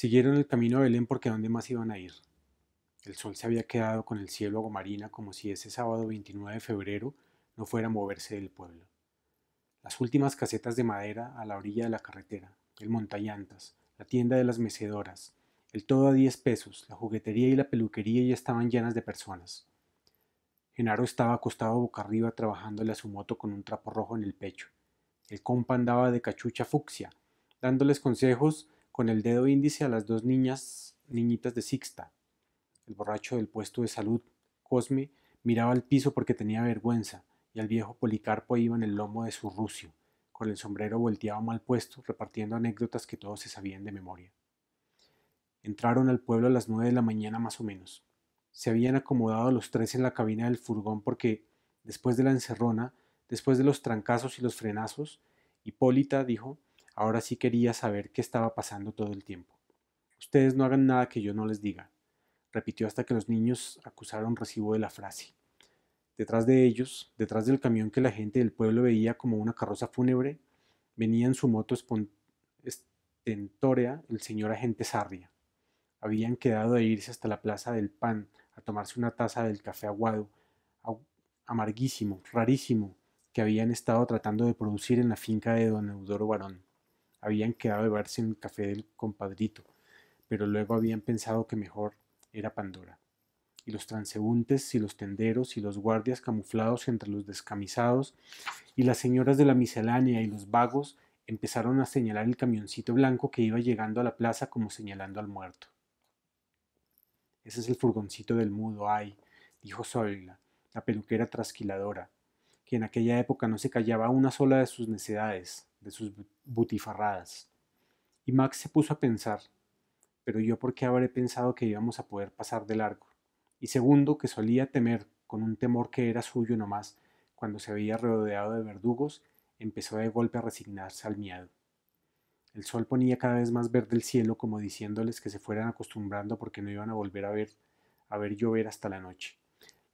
Siguieron el camino a Belén porque ¿a dónde más iban a ir? El sol se había quedado con el cielo aguamarina como si ese sábado 29 de febrero no fuera a moverse del pueblo. Las últimas casetas de madera a la orilla de la carretera, el montallantas, la tienda de las mecedoras, el todo a 10 pesos, la juguetería y la peluquería ya estaban llenas de personas. Genaro estaba acostado boca arriba trabajándole a su moto con un trapo rojo en el pecho. El compa andaba de cachucha fucsia, dándoles consejos con el dedo índice a las dos niñas, niñitas de Sixta. El borracho del puesto de salud, Cosme, miraba al piso porque tenía vergüenza, y al viejo Policarpo iba en el lomo de su rucio, con el sombrero volteado mal puesto, repartiendo anécdotas que todos se sabían de memoria. Entraron al pueblo a las nueve de la mañana más o menos. Se habían acomodado los tres en la cabina del furgón porque, después de la encerrona, después de los trancazos y los frenazos, Hipólita dijo Ahora sí quería saber qué estaba pasando todo el tiempo. Ustedes no hagan nada que yo no les diga, repitió hasta que los niños acusaron recibo de la frase. Detrás de ellos, detrás del camión que la gente del pueblo veía como una carroza fúnebre, venía en su moto estentórea el señor agente Sarria. Habían quedado de irse hasta la plaza del pan a tomarse una taza del café aguado, amarguísimo, rarísimo, que habían estado tratando de producir en la finca de don Eudoro Barón habían quedado de verse en el café del compadrito, pero luego habían pensado que mejor era Pandora. Y los transeúntes y los tenderos y los guardias camuflados entre los descamisados y las señoras de la miscelánea y los vagos empezaron a señalar el camioncito blanco que iba llegando a la plaza como señalando al muerto. Ese es el furgoncito del mudo, ay, dijo Zoila, la peluquera trasquiladora, que en aquella época no se callaba una sola de sus necedades de sus butifarradas. Y Max se puso a pensar, pero yo por qué habré pensado que íbamos a poder pasar de largo. Y segundo, que solía temer, con un temor que era suyo nomás, cuando se veía rodeado de verdugos, empezó de golpe a resignarse al miedo. El sol ponía cada vez más verde el cielo, como diciéndoles que se fueran acostumbrando porque no iban a volver a ver, a ver llover hasta la noche.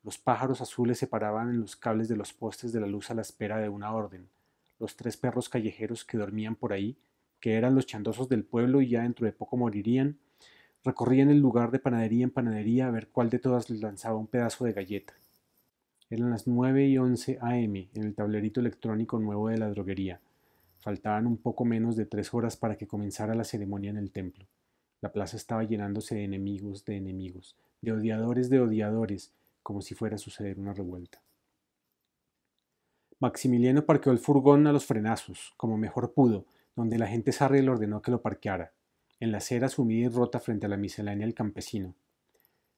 Los pájaros azules se paraban en los cables de los postes de la luz a la espera de una orden los tres perros callejeros que dormían por ahí, que eran los chandosos del pueblo y ya dentro de poco morirían, recorrían el lugar de panadería en panadería a ver cuál de todas les lanzaba un pedazo de galleta. Eran las 9 y 11 a.m. en el tablerito electrónico nuevo de la droguería. Faltaban un poco menos de tres horas para que comenzara la ceremonia en el templo. La plaza estaba llenándose de enemigos de enemigos, de odiadores de odiadores, como si fuera a suceder una revuelta. Maximiliano parqueó el furgón a los frenazos, como mejor pudo, donde la gente Sarri le ordenó que lo parqueara, en la acera sumida y rota frente a la miscelánea del campesino.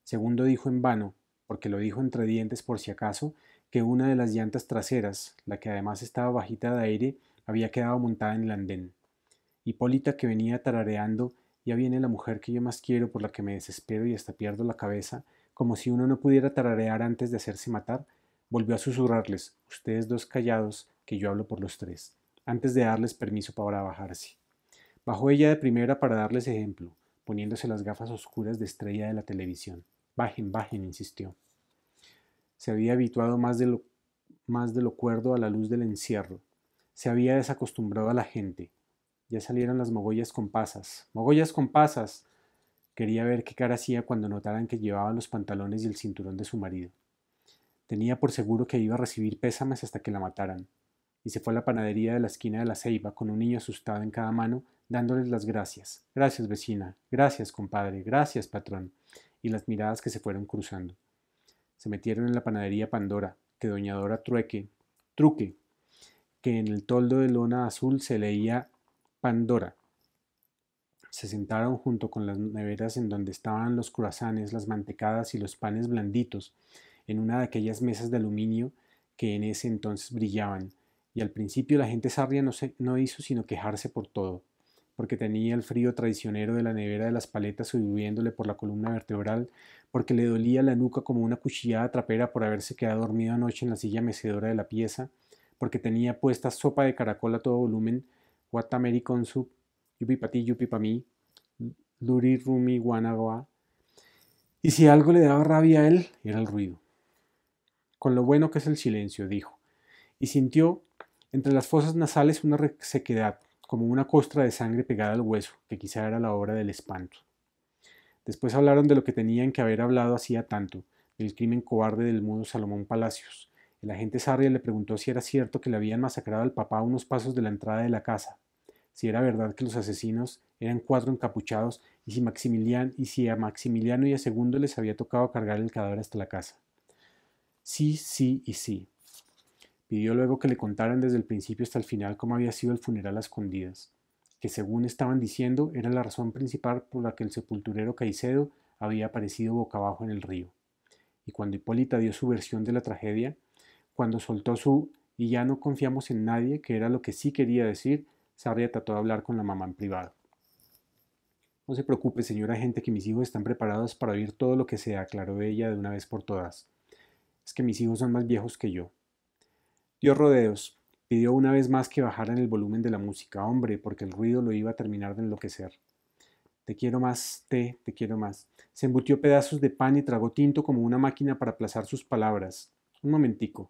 Segundo dijo en vano, porque lo dijo entre dientes por si acaso, que una de las llantas traseras, la que además estaba bajita de aire, había quedado montada en el andén. Hipólita, que venía tarareando, ya viene la mujer que yo más quiero, por la que me desespero y hasta pierdo la cabeza, como si uno no pudiera tararear antes de hacerse matar, Volvió a susurrarles, ustedes dos callados, que yo hablo por los tres, antes de darles permiso para bajarse. Bajó ella de primera para darles ejemplo, poniéndose las gafas oscuras de estrella de la televisión. Bajen, bajen, insistió. Se había habituado más de lo, más de lo cuerdo a la luz del encierro. Se había desacostumbrado a la gente. Ya salieron las mogollas con pasas. ¡Mogollas con pasas! Quería ver qué cara hacía cuando notaran que llevaba los pantalones y el cinturón de su marido. Tenía por seguro que iba a recibir pésames hasta que la mataran. Y se fue a la panadería de la esquina de la ceiba con un niño asustado en cada mano, dándoles las gracias. Gracias, vecina. Gracias, compadre. Gracias, patrón. Y las miradas que se fueron cruzando. Se metieron en la panadería Pandora, que doñadora Dora trueque, truque, que en el toldo de lona azul se leía Pandora. Se sentaron junto con las neveras en donde estaban los curazanes, las mantecadas y los panes blanditos, en una de aquellas mesas de aluminio que en ese entonces brillaban, y al principio la gente sarria no, se, no hizo sino quejarse por todo, porque tenía el frío traicionero de la nevera de las paletas subiéndole por la columna vertebral, porque le dolía la nuca como una cuchillada trapera por haberse quedado dormido anoche en la silla mecedora de la pieza, porque tenía puesta sopa de caracol a todo volumen, What American Yupi Pati, Yupi mí, Luri Rumi Guanagua. Y si algo le daba rabia a él, era el ruido con lo bueno que es el silencio, dijo, y sintió entre las fosas nasales una sequedad, como una costra de sangre pegada al hueso, que quizá era la obra del espanto. Después hablaron de lo que tenían que haber hablado hacía tanto, del crimen cobarde del mudo Salomón Palacios. El agente Sarria le preguntó si era cierto que le habían masacrado al papá a unos pasos de la entrada de la casa, si era verdad que los asesinos eran cuatro encapuchados y si, y si a Maximiliano y a Segundo les había tocado cargar el cadáver hasta la casa. Sí, sí y sí. Pidió luego que le contaran desde el principio hasta el final cómo había sido el funeral a escondidas, que según estaban diciendo era la razón principal por la que el sepulturero Caicedo había aparecido boca abajo en el río. Y cuando Hipólita dio su versión de la tragedia, cuando soltó su y ya no confiamos en nadie, que era lo que sí quería decir, Sarria trató de hablar con la mamá en privado. No se preocupe, señora gente, que mis hijos están preparados para oír todo lo que se aclaró ella de una vez por todas que mis hijos son más viejos que yo. Dio rodeos, pidió una vez más que bajaran el volumen de la música, hombre, porque el ruido lo iba a terminar de enloquecer. Te quiero más, té, te quiero más. Se embutió pedazos de pan y tragó tinto como una máquina para aplazar sus palabras. Un momentico.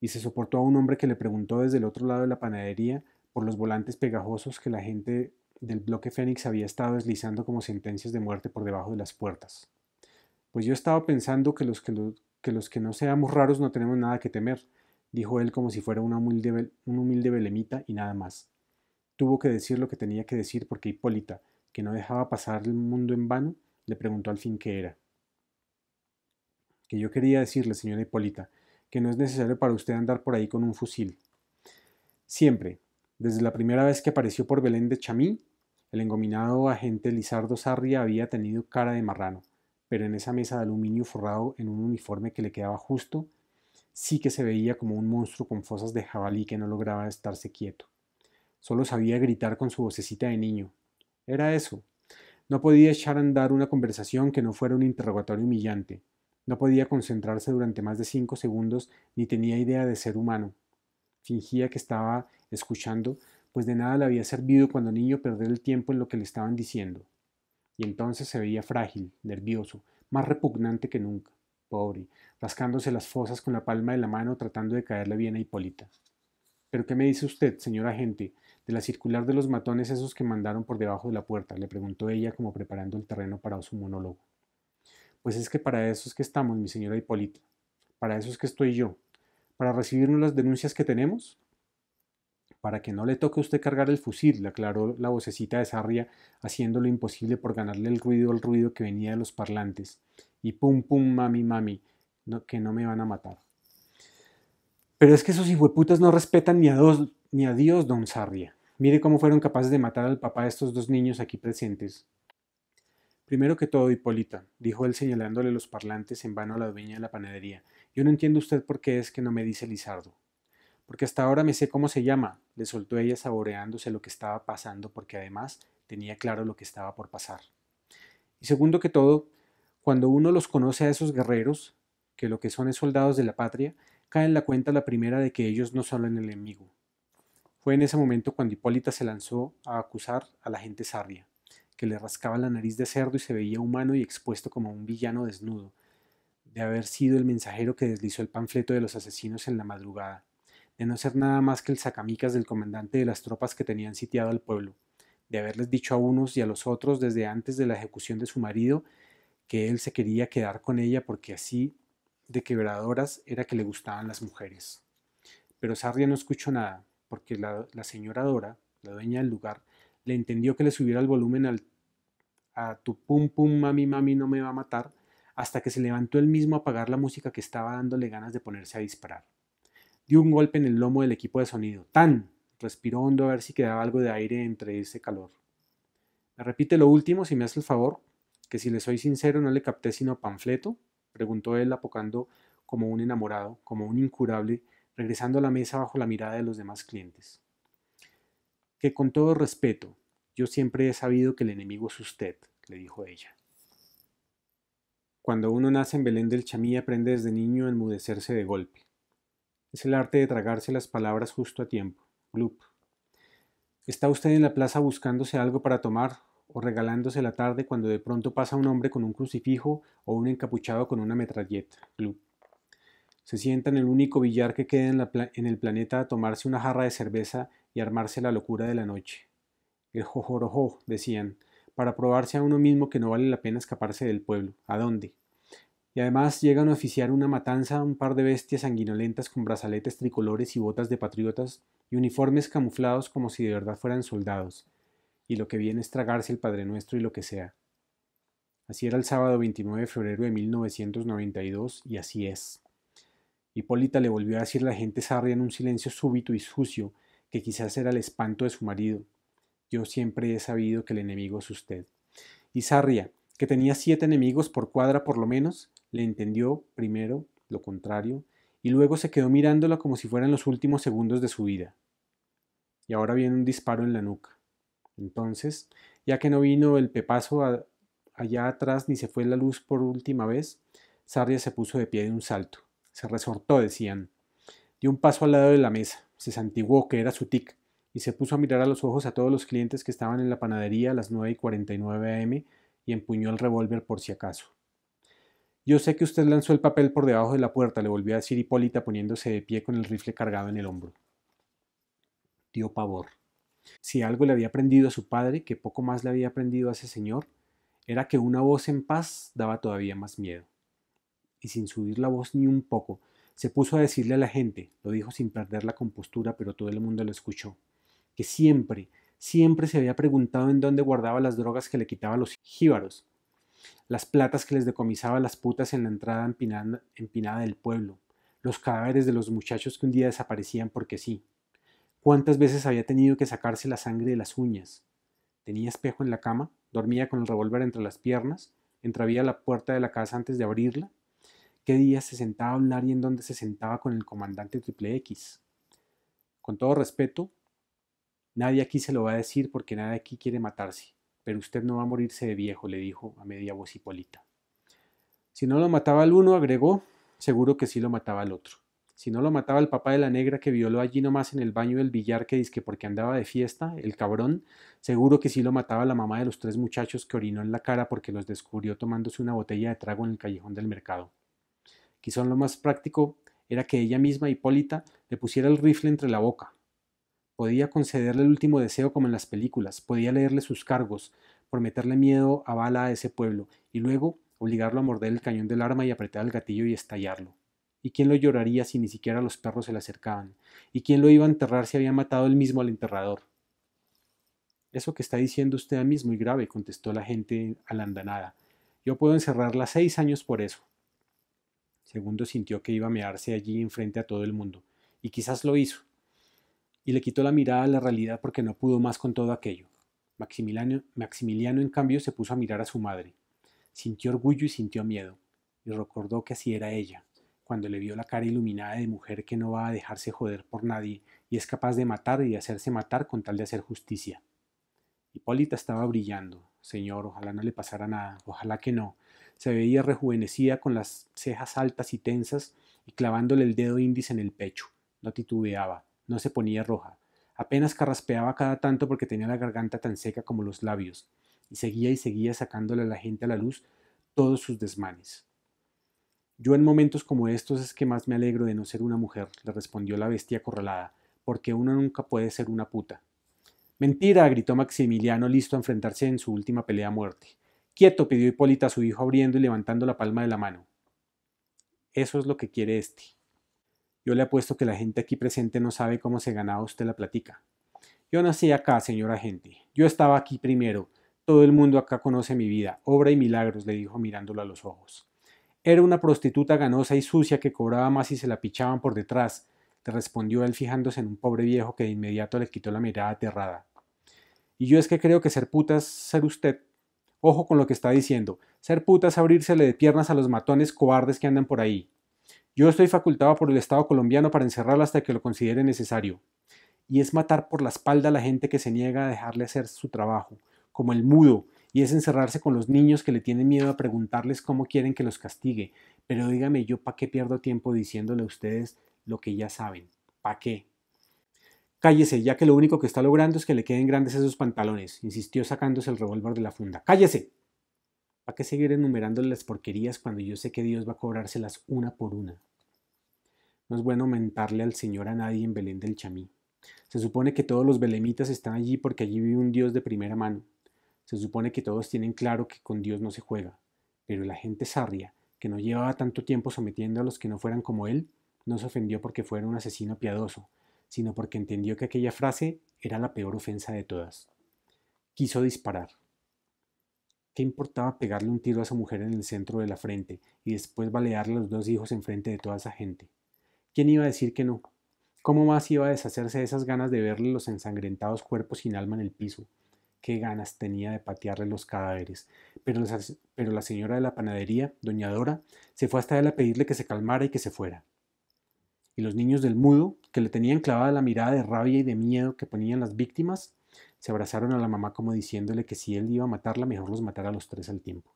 Y se soportó a un hombre que le preguntó desde el otro lado de la panadería por los volantes pegajosos que la gente del bloque Fénix había estado deslizando como sentencias de muerte por debajo de las puertas. Pues yo estaba pensando que los que, los que los que no seamos raros no tenemos nada que temer, dijo él como si fuera una humilde, un humilde belemita y nada más. Tuvo que decir lo que tenía que decir porque Hipólita, que no dejaba pasar el mundo en vano, le preguntó al fin qué era. Que yo quería decirle, señora Hipólita, que no es necesario para usted andar por ahí con un fusil. Siempre, desde la primera vez que apareció por Belén de Chamín, el engominado agente Lizardo Sarri había tenido cara de marrano pero en esa mesa de aluminio forrado en un uniforme que le quedaba justo, sí que se veía como un monstruo con fosas de jabalí que no lograba estarse quieto. Solo sabía gritar con su vocecita de niño. Era eso. No podía echar a andar una conversación que no fuera un interrogatorio humillante. No podía concentrarse durante más de cinco segundos ni tenía idea de ser humano. Fingía que estaba escuchando, pues de nada le había servido cuando niño perder el tiempo en lo que le estaban diciendo y entonces se veía frágil, nervioso, más repugnante que nunca, pobre, rascándose las fosas con la palma de la mano tratando de caerle bien a Hipólita. ¿Pero qué me dice usted, señora gente, de la circular de los matones esos que mandaron por debajo de la puerta? le preguntó ella como preparando el terreno para su monólogo. Pues es que para eso es que estamos, mi señora Hipólita. Para eso es que estoy yo. Para recibirnos las denuncias que tenemos, para que no le toque a usted cargar el fusil, le aclaró la vocecita de Sarria, haciendo lo imposible por ganarle el ruido al ruido que venía de los parlantes. Y pum, pum, mami, mami, que no me van a matar. Pero es que esos hijueputas no respetan ni a, dos, ni a Dios, don Sarria. Mire cómo fueron capaces de matar al papá de estos dos niños aquí presentes. Primero que todo, Hipólita, dijo él señalándole los parlantes en vano a la dueña de la panadería, yo no entiendo usted por qué es que no me dice Lizardo porque hasta ahora me sé cómo se llama, le soltó ella saboreándose lo que estaba pasando porque además tenía claro lo que estaba por pasar. Y segundo que todo, cuando uno los conoce a esos guerreros, que lo que son es soldados de la patria, cae en la cuenta la primera de que ellos no son el enemigo. Fue en ese momento cuando Hipólita se lanzó a acusar a la gente sarria, que le rascaba la nariz de cerdo y se veía humano y expuesto como un villano desnudo, de haber sido el mensajero que deslizó el panfleto de los asesinos en la madrugada, de no ser nada más que el sacamicas del comandante de las tropas que tenían sitiado al pueblo, de haberles dicho a unos y a los otros desde antes de la ejecución de su marido que él se quería quedar con ella porque así de quebradoras era que le gustaban las mujeres. Pero Sarria no escuchó nada, porque la, señora Dora, la dueña del lugar, le entendió que le subiera el volumen al, a tu pum pum mami mami no me va a matar, hasta que se levantó él mismo a apagar la música que estaba dándole ganas de ponerse a disparar. Dio un golpe en el lomo del equipo de sonido. ¡Tan! Respiró hondo a ver si quedaba algo de aire entre ese calor. ¿Me repite lo último, si me hace el favor? ¿Que si le soy sincero no le capté sino panfleto? Preguntó él apocando como un enamorado, como un incurable, regresando a la mesa bajo la mirada de los demás clientes. Que con todo respeto, yo siempre he sabido que el enemigo es usted, le dijo ella. Cuando uno nace en Belén del Chamí aprende desde niño a enmudecerse de golpe. Es el arte de tragarse las palabras justo a tiempo. Gloop. Está usted en la plaza buscándose algo para tomar o regalándose la tarde cuando de pronto pasa un hombre con un crucifijo o un encapuchado con una metralleta. Gloop. Se sienta en el único billar que queda en, en, el planeta a tomarse una jarra de cerveza y armarse la locura de la noche. El jojorojo, decían, para probarse a uno mismo que no vale la pena escaparse del pueblo. ¿A dónde? y además llegan a oficiar una matanza a un par de bestias sanguinolentas con brazaletes tricolores y botas de patriotas y uniformes camuflados como si de verdad fueran soldados, y lo que viene es tragarse el Padre Nuestro y lo que sea. Así era el sábado 29 de febrero de 1992 y así es. Hipólita le volvió a decir la gente sarria en un silencio súbito y sucio que quizás era el espanto de su marido. Yo siempre he sabido que el enemigo es usted. Y Sarria, que tenía siete enemigos por cuadra por lo menos, le entendió primero lo contrario y luego se quedó mirándola como si fueran los últimos segundos de su vida. Y ahora viene un disparo en la nuca. Entonces, ya que no vino el pepazo allá atrás ni se fue la luz por última vez, Sarria se puso de pie de un salto. Se resortó, decían. Dio un paso al lado de la mesa, se santiguó, que era su tic, y se puso a mirar a los ojos a todos los clientes que estaban en la panadería a las 9 y 49 am y empuñó el revólver por si acaso. Yo sé que usted lanzó el papel por debajo de la puerta, le volvió a decir Hipólita poniéndose de pie con el rifle cargado en el hombro. Dio pavor. Si algo le había aprendido a su padre, que poco más le había aprendido a ese señor, era que una voz en paz daba todavía más miedo. Y sin subir la voz ni un poco, se puso a decirle a la gente, lo dijo sin perder la compostura, pero todo el mundo lo escuchó, que siempre, siempre se había preguntado en dónde guardaba las drogas que le quitaba los jíbaros, las platas que les decomisaba las putas en la entrada empinada, del pueblo, los cadáveres de los muchachos que un día desaparecían porque sí. ¿Cuántas veces había tenido que sacarse la sangre de las uñas? Tenía espejo en la cama, dormía con el revólver entre las piernas, a la puerta de la casa antes de abrirla. ¿Qué día se sentaba a hablar en donde se sentaba con el comandante Triple X? Con todo respeto, nadie aquí se lo va a decir porque nadie aquí quiere matarse. Pero usted no va a morirse de viejo, le dijo a media voz Hipólita. Si no lo mataba al uno, agregó, seguro que sí lo mataba al otro. Si no lo mataba el papá de la negra que violó allí nomás en el baño del billar que dizque porque andaba de fiesta, el cabrón, seguro que sí lo mataba la mamá de los tres muchachos que orinó en la cara porque los descubrió tomándose una botella de trago en el callejón del mercado. Quizá lo más práctico era que ella misma, Hipólita, le pusiera el rifle entre la boca, Podía concederle el último deseo como en las películas, podía leerle sus cargos, prometerle miedo a bala a ese pueblo, y luego obligarlo a morder el cañón del arma y apretar el gatillo y estallarlo. ¿Y quién lo lloraría si ni siquiera los perros se le acercaban? ¿Y quién lo iba a enterrar si había matado él mismo al enterrador? Eso que está diciendo usted a mí es muy grave, contestó la gente a la andanada. Yo puedo encerrarla seis años por eso. Segundo sintió que iba a mearse allí enfrente a todo el mundo, y quizás lo hizo y le quitó la mirada a la realidad porque no pudo más con todo aquello. Maximiliano, Maximiliano, en cambio, se puso a mirar a su madre. Sintió orgullo y sintió miedo, y recordó que así era ella, cuando le vio la cara iluminada de mujer que no va a dejarse joder por nadie y es capaz de matar y de hacerse matar con tal de hacer justicia. Hipólita estaba brillando. Señor, ojalá no le pasara nada, ojalá que no. Se veía rejuvenecida con las cejas altas y tensas y clavándole el dedo índice en el pecho. No titubeaba no se ponía roja. Apenas carraspeaba cada tanto porque tenía la garganta tan seca como los labios, y seguía y seguía sacándole a la gente a la luz todos sus desmanes. Yo en momentos como estos es que más me alegro de no ser una mujer, le respondió la bestia acorralada, porque uno nunca puede ser una puta. Mentira, gritó Maximiliano, listo a enfrentarse en su última pelea a muerte. Quieto, pidió Hipólita a su hijo abriendo y levantando la palma de la mano. Eso es lo que quiere este. Yo le apuesto que la gente aquí presente no sabe cómo se ganaba usted la platica. Yo nací acá, señora gente. Yo estaba aquí primero. Todo el mundo acá conoce mi vida. Obra y milagros, le dijo mirándolo a los ojos. Era una prostituta ganosa y sucia que cobraba más y se la pichaban por detrás, le respondió él fijándose en un pobre viejo que de inmediato le quitó la mirada aterrada. Y yo es que creo que ser putas, es ser usted. Ojo con lo que está diciendo. Ser putas, es de piernas a los matones cobardes que andan por ahí. Yo estoy facultado por el Estado colombiano para encerrarlo hasta que lo considere necesario. Y es matar por la espalda a la gente que se niega a dejarle hacer su trabajo, como el mudo, y es encerrarse con los niños que le tienen miedo a preguntarles cómo quieren que los castigue. Pero dígame yo, ¿para qué pierdo tiempo diciéndole a ustedes lo que ya saben? ¿Para qué? Cállese, ya que lo único que está logrando es que le queden grandes esos pantalones, insistió sacándose el revólver de la funda. ¡Cállese! ¿Para qué seguir enumerándole las porquerías cuando yo sé que Dios va a cobrárselas una por una? No es bueno mentarle al Señor a nadie en Belén del Chamí. Se supone que todos los belemitas están allí porque allí vive un Dios de primera mano. Se supone que todos tienen claro que con Dios no se juega. Pero la gente sarria, que no llevaba tanto tiempo sometiendo a los que no fueran como él, no se ofendió porque fuera un asesino piadoso, sino porque entendió que aquella frase era la peor ofensa de todas. Quiso disparar. ¿Qué importaba pegarle un tiro a esa mujer en el centro de la frente y después balearle a los dos hijos enfrente de toda esa gente? ¿Quién iba a decir que no? ¿Cómo más iba a deshacerse de esas ganas de verle los ensangrentados cuerpos sin alma en el piso? Qué ganas tenía de patearle los cadáveres. Pero, la señora de la panadería, doña Dora, se fue hasta él a pedirle que se calmara y que se fuera. Y los niños del mudo, que le tenían clavada la mirada de rabia y de miedo que ponían las víctimas, se abrazaron a la mamá como diciéndole que si él iba a matarla, mejor los matara a los tres al tiempo.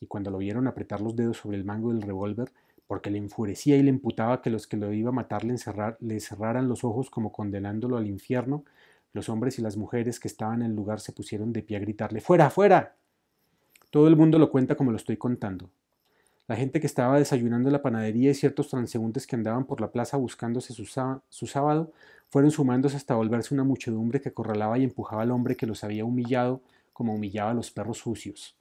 Y cuando lo vieron apretar los dedos sobre el mango del revólver, porque le enfurecía y le imputaba que los que lo iba a matar le, encerrar, cerraran los ojos como condenándolo al infierno, los hombres y las mujeres que estaban en el lugar se pusieron de pie a gritarle, ¡Fuera, fuera! Todo el mundo lo cuenta como lo estoy contando. La gente que estaba desayunando en la panadería y ciertos transeúntes que andaban por la plaza buscándose su, su sábado fueron sumándose hasta volverse una muchedumbre que acorralaba y empujaba al hombre que los había humillado como humillaba a los perros sucios.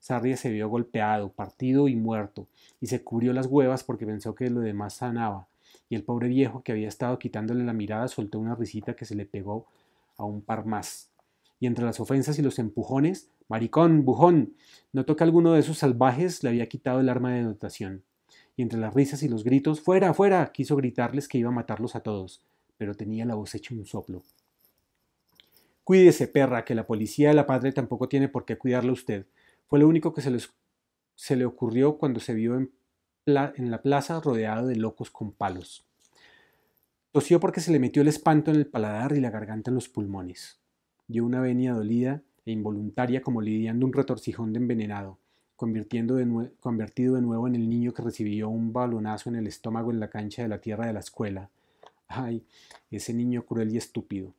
Sarria se vio golpeado, partido y muerto, y se cubrió las huevas porque pensó que lo demás sanaba, y el pobre viejo que había estado quitándole la mirada soltó una risita que se le pegó a un par más. Y entre las ofensas y los empujones, maricón, bujón, notó que alguno de esos salvajes le había quitado el arma de dotación. Y entre las risas y los gritos, fuera, fuera, quiso gritarles que iba a matarlos a todos, pero tenía la voz hecha un soplo. Cuídese, perra, que la policía de la patria tampoco tiene por qué cuidarle usted. Fue lo único que se, le ocurrió cuando se vio en, la plaza rodeado de locos con palos. Tosió porque se le metió el espanto en el paladar y la garganta en los pulmones. Dio una venia dolida e involuntaria como lidiando un retorcijón de envenenado, convirtiendo convertido de nuevo en el niño que recibió un balonazo en el estómago en la cancha de la tierra de la escuela. Ay, ese niño cruel y estúpido.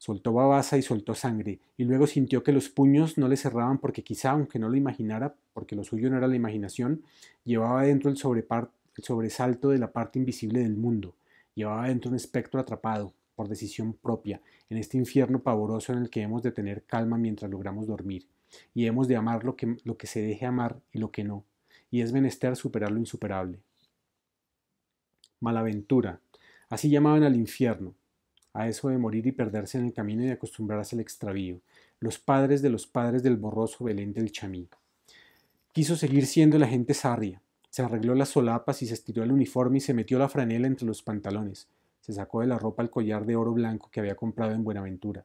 Soltó babasa y soltó sangre, y luego sintió que los puños no le cerraban porque quizá, aunque no lo imaginara, porque lo suyo no era la imaginación, llevaba dentro el, sobresalto de la parte invisible del mundo, llevaba dentro un espectro atrapado, por decisión propia, en este infierno pavoroso en el que hemos de tener calma mientras logramos dormir, y hemos de amar lo que, lo que se deje amar y lo que no, y es menester superar lo insuperable. Malaventura, así llamaban al infierno, a eso de morir y perderse en el camino y acostumbrarse al extravío, los padres de los padres del borroso Belén del Chamí. Quiso seguir siendo la gente sarria, se arregló las solapas y se estiró el uniforme y se metió la franela entre los pantalones, se sacó de la ropa el collar de oro blanco que había comprado en Buenaventura,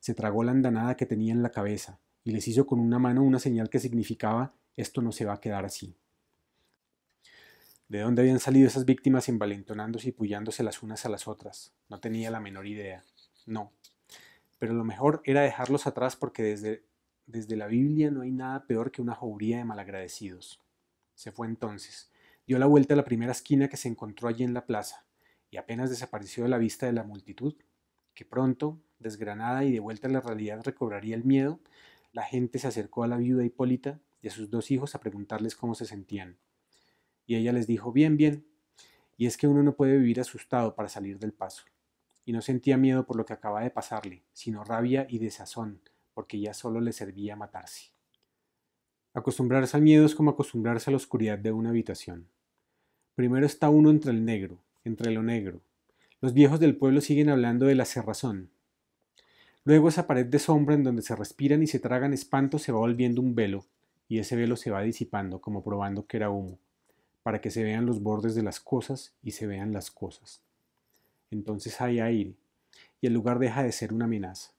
se tragó la andanada que tenía en la cabeza y les hizo con una mano una señal que significaba esto no se va a quedar así. De dónde habían salido esas víctimas envalentonándose y pullándose las unas a las otras. No tenía la menor idea. No. Pero lo mejor era dejarlos atrás porque desde, desde la Biblia no hay nada peor que una jauría de malagradecidos. Se fue entonces. Dio la vuelta a la primera esquina que se encontró allí en la plaza y apenas desapareció de la vista de la multitud, que pronto, desgranada y de vuelta a la realidad recobraría el miedo, la gente se acercó a la viuda Hipólita y a sus dos hijos a preguntarles cómo se sentían. Y ella les dijo, bien, bien. Y es que uno no puede vivir asustado para salir del paso. Y no sentía miedo por lo que acaba de pasarle, sino rabia y desazón, porque ya solo le servía matarse. Acostumbrarse al miedo es como acostumbrarse a la oscuridad de una habitación. Primero está uno entre el negro, entre lo negro. Los viejos del pueblo siguen hablando de la cerrazón. Luego esa pared de sombra en donde se respiran y se tragan espanto se va volviendo un velo, y ese velo se va disipando, como probando que era humo para que se vean los bordes de las cosas y se vean las cosas. Entonces hay aire, y el lugar deja de ser una amenaza.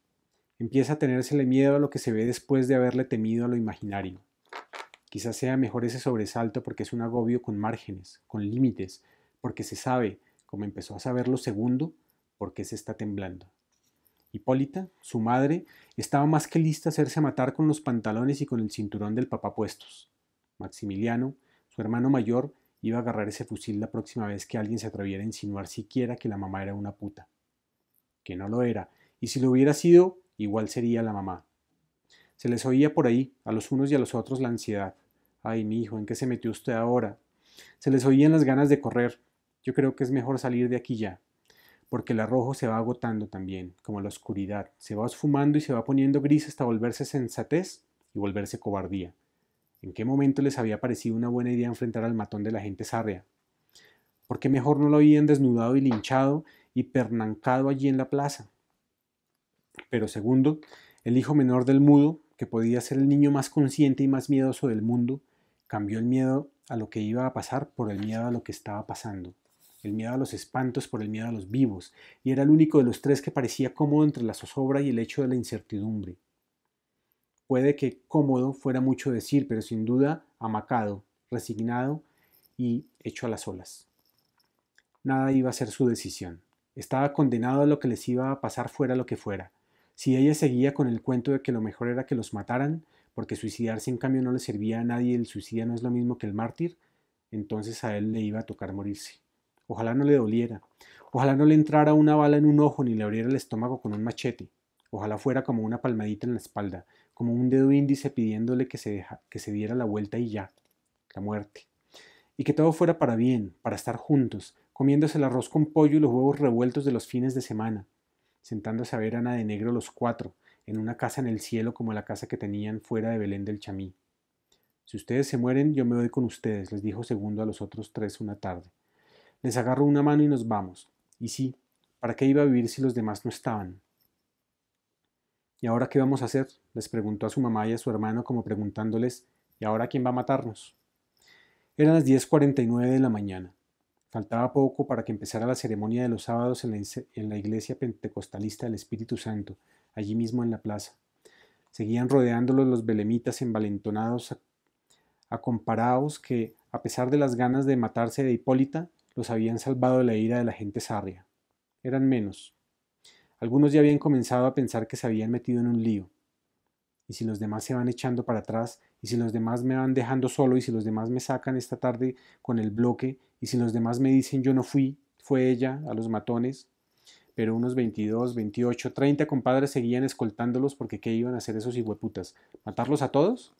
Empieza a tenérsele miedo a lo que se ve después de haberle temido a lo imaginario. Quizás sea mejor ese sobresalto porque es un agobio con márgenes, con límites, porque se sabe, como empezó a saberlo segundo, por qué se está temblando. Hipólita, su madre, estaba más que lista a hacerse matar con los pantalones y con el cinturón del papá puestos. Maximiliano, su hermano mayor iba a agarrar ese fusil la próxima vez que alguien se atreviera a insinuar siquiera que la mamá era una puta. Que no lo era, y si lo hubiera sido, igual sería la mamá. Se les oía por ahí, a los unos y a los otros, la ansiedad. Ay, mi hijo, ¿en qué se metió usted ahora? Se les oían las ganas de correr. Yo creo que es mejor salir de aquí ya, porque el arrojo se va agotando también, como la oscuridad, se va esfumando y se va poniendo gris hasta volverse sensatez y volverse cobardía. ¿En qué momento les había parecido una buena idea enfrentar al matón de la gente sarrea ¿Por qué mejor no lo habían desnudado y linchado y pernancado allí en la plaza? Pero segundo, el hijo menor del mudo, que podía ser el niño más consciente y más miedoso del mundo, cambió el miedo a lo que iba a pasar por el miedo a lo que estaba pasando, el miedo a los espantos por el miedo a los vivos, y era el único de los tres que parecía cómodo entre la zozobra y el hecho de la incertidumbre. Puede que cómodo fuera mucho decir, pero sin duda amacado, resignado y hecho a las olas. Nada iba a ser su decisión. Estaba condenado a lo que les iba a pasar fuera lo que fuera. Si ella seguía con el cuento de que lo mejor era que los mataran, porque suicidarse en cambio no le servía a nadie y el suicidio no es lo mismo que el mártir, entonces a él le iba a tocar morirse. Ojalá no le doliera. Ojalá no le entrara una bala en un ojo ni le abriera el estómago con un machete. Ojalá fuera como una palmadita en la espalda, como un dedo índice pidiéndole que se, que se diera la vuelta y ya, la muerte. Y que todo fuera para bien, para estar juntos, comiéndose el arroz con pollo y los huevos revueltos de los fines de semana, sentándose a ver a Ana de Negro los cuatro, en una casa en el cielo como la casa que tenían fuera de Belén del Chamí. Si ustedes se mueren, yo me voy con ustedes, les dijo Segundo a los otros tres una tarde. Les agarro una mano y nos vamos. Y sí, ¿para qué iba a vivir si los demás no estaban? ¿Y ahora qué vamos a hacer? les preguntó a su mamá y a su hermano como preguntándoles ¿Y ahora quién va a matarnos? Eran las 10.49 de la mañana. Faltaba poco para que empezara la ceremonia de los sábados en la, iglesia pentecostalista del Espíritu Santo, allí mismo en la plaza. Seguían rodeándolos los belemitas envalentonados, acomparados que, a pesar de las ganas de matarse de Hipólita, los habían salvado de la ira de la gente sarria. Eran menos, algunos ya habían comenzado a pensar que se habían metido en un lío. Y si los demás se van echando para atrás, y si los demás me van dejando solo, y si los demás me sacan esta tarde con el bloque, y si los demás me dicen yo no fui, fue ella, a los matones. Pero unos 22, 28, 30 compadres seguían escoltándolos porque ¿qué iban a hacer esos hijueputas? ¿Matarlos a todos?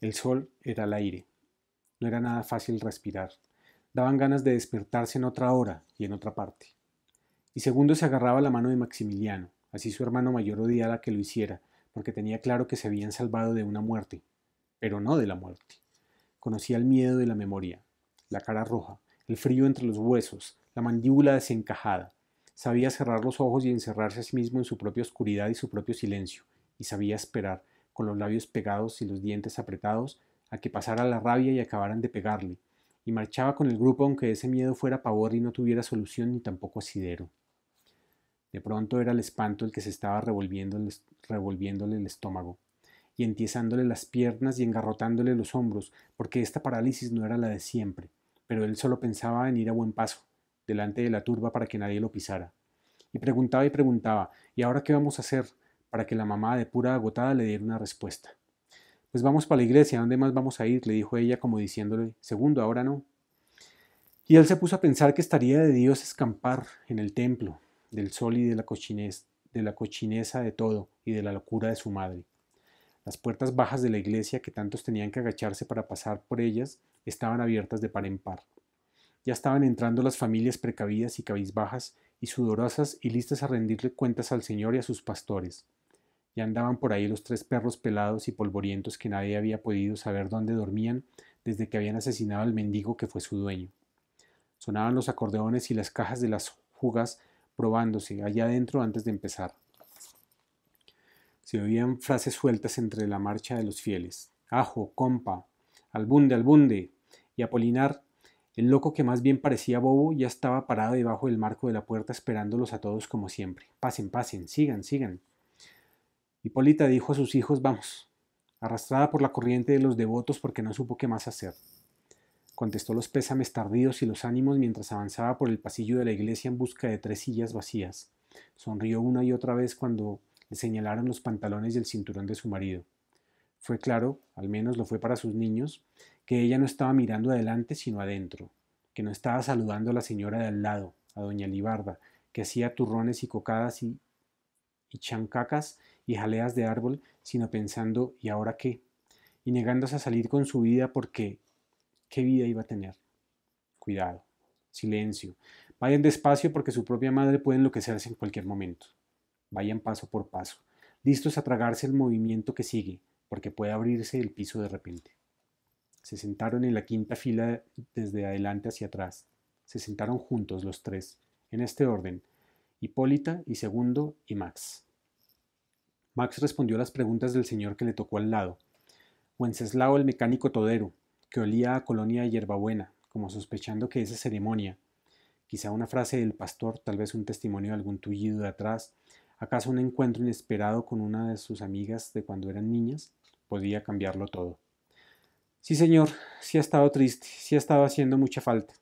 El sol era el aire. No era nada fácil respirar. Daban ganas de despertarse en otra hora y en otra parte y segundo se agarraba la mano de Maximiliano, así su hermano mayor odiara que lo hiciera, porque tenía claro que se habían salvado de una muerte, pero no de la muerte. Conocía el miedo de la memoria, la cara roja, el frío entre los huesos, la mandíbula desencajada. Sabía cerrar los ojos y encerrarse a sí mismo en su propia oscuridad y su propio silencio, y sabía esperar, con los labios pegados y los dientes apretados, a que pasara la rabia y acabaran de pegarle, y marchaba con el grupo aunque ese miedo fuera pavor y no tuviera solución ni tampoco asidero. De pronto era el espanto el que se estaba revolviéndole, revolviéndole el estómago y entiesándole las piernas y engarrotándole los hombros, porque esta parálisis no era la de siempre, pero él solo pensaba en ir a buen paso, delante de la turba para que nadie lo pisara. Y preguntaba y preguntaba, ¿y ahora qué vamos a hacer? para que la mamá de pura agotada le diera una respuesta. Pues vamos para la iglesia, ¿dónde más vamos a ir? le dijo ella como diciéndole, segundo, ahora no. Y él se puso a pensar que estaría de Dios escampar en el templo, del sol y de la, cochinez, de la cochineza de todo y de la locura de su madre. Las puertas bajas de la iglesia, que tantos tenían que agacharse para pasar por ellas, estaban abiertas de par en par. Ya estaban entrando las familias precavidas y cabizbajas y sudorosas y listas a rendirle cuentas al Señor y a sus pastores. Ya andaban por ahí los tres perros pelados y polvorientos que nadie había podido saber dónde dormían desde que habían asesinado al mendigo que fue su dueño. Sonaban los acordeones y las cajas de las jugas probándose allá adentro antes de empezar. Se oían frases sueltas entre la marcha de los fieles. Ajo, compa, albunde, albunde. Y Apolinar, el loco que más bien parecía bobo, ya estaba parado debajo del marco de la puerta esperándolos a todos como siempre. Pasen, pasen, sigan, sigan. Hipólita dijo a sus hijos, vamos, arrastrada por la corriente de los devotos porque no supo qué más hacer contestó los pésames tardíos y los ánimos mientras avanzaba por el pasillo de la iglesia en busca de tres sillas vacías. Sonrió una y otra vez cuando le señalaron los pantalones y el cinturón de su marido. Fue claro, al menos lo fue para sus niños, que ella no estaba mirando adelante sino adentro, que no estaba saludando a la señora de al lado, a doña Libarda, que hacía turrones y cocadas y, y chancacas y jaleas de árbol, sino pensando ¿y ahora qué? y negándose a salir con su vida porque qué vida iba a tener. Cuidado, silencio. Vayan despacio porque su propia madre puede enloquecerse en cualquier momento. Vayan paso por paso, listos a tragarse el movimiento que sigue, porque puede abrirse el piso de repente. Se sentaron en la quinta fila desde adelante hacia atrás. Se sentaron juntos los tres, en este orden, Hipólita y segundo y Max. Max respondió a las preguntas del señor que le tocó al lado. Wenceslao el mecánico todero, que olía a colonia de hierbabuena, como sospechando que esa ceremonia, quizá una frase del pastor, tal vez un testimonio de algún tullido de atrás, acaso un encuentro inesperado con una de sus amigas de cuando eran niñas, podía cambiarlo todo. Sí, señor, sí ha estado triste, sí ha estado haciendo mucha falta.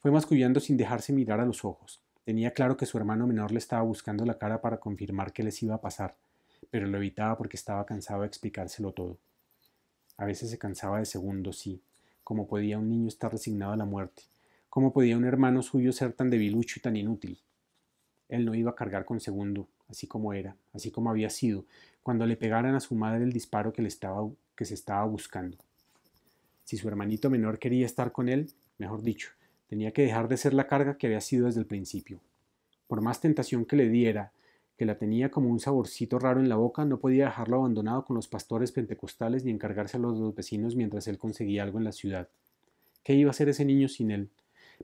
Fue mascullando sin dejarse mirar a los ojos. Tenía claro que su hermano menor le estaba buscando la cara para confirmar qué les iba a pasar, pero lo evitaba porque estaba cansado de explicárselo todo. A veces se cansaba de segundos, sí, ¿Cómo podía un niño estar resignado a la muerte? ¿Cómo podía un hermano suyo ser tan debilucho y tan inútil? Él no iba a cargar con segundo, así como era, así como había sido, cuando le pegaran a su madre el disparo que, le estaba, que se estaba buscando. Si su hermanito menor quería estar con él, mejor dicho, tenía que dejar de ser la carga que había sido desde el principio. Por más tentación que le diera, la tenía como un saborcito raro en la boca, no podía dejarlo abandonado con los pastores pentecostales ni encargarse a los vecinos mientras él conseguía algo en la ciudad. ¿Qué iba a hacer ese niño sin él?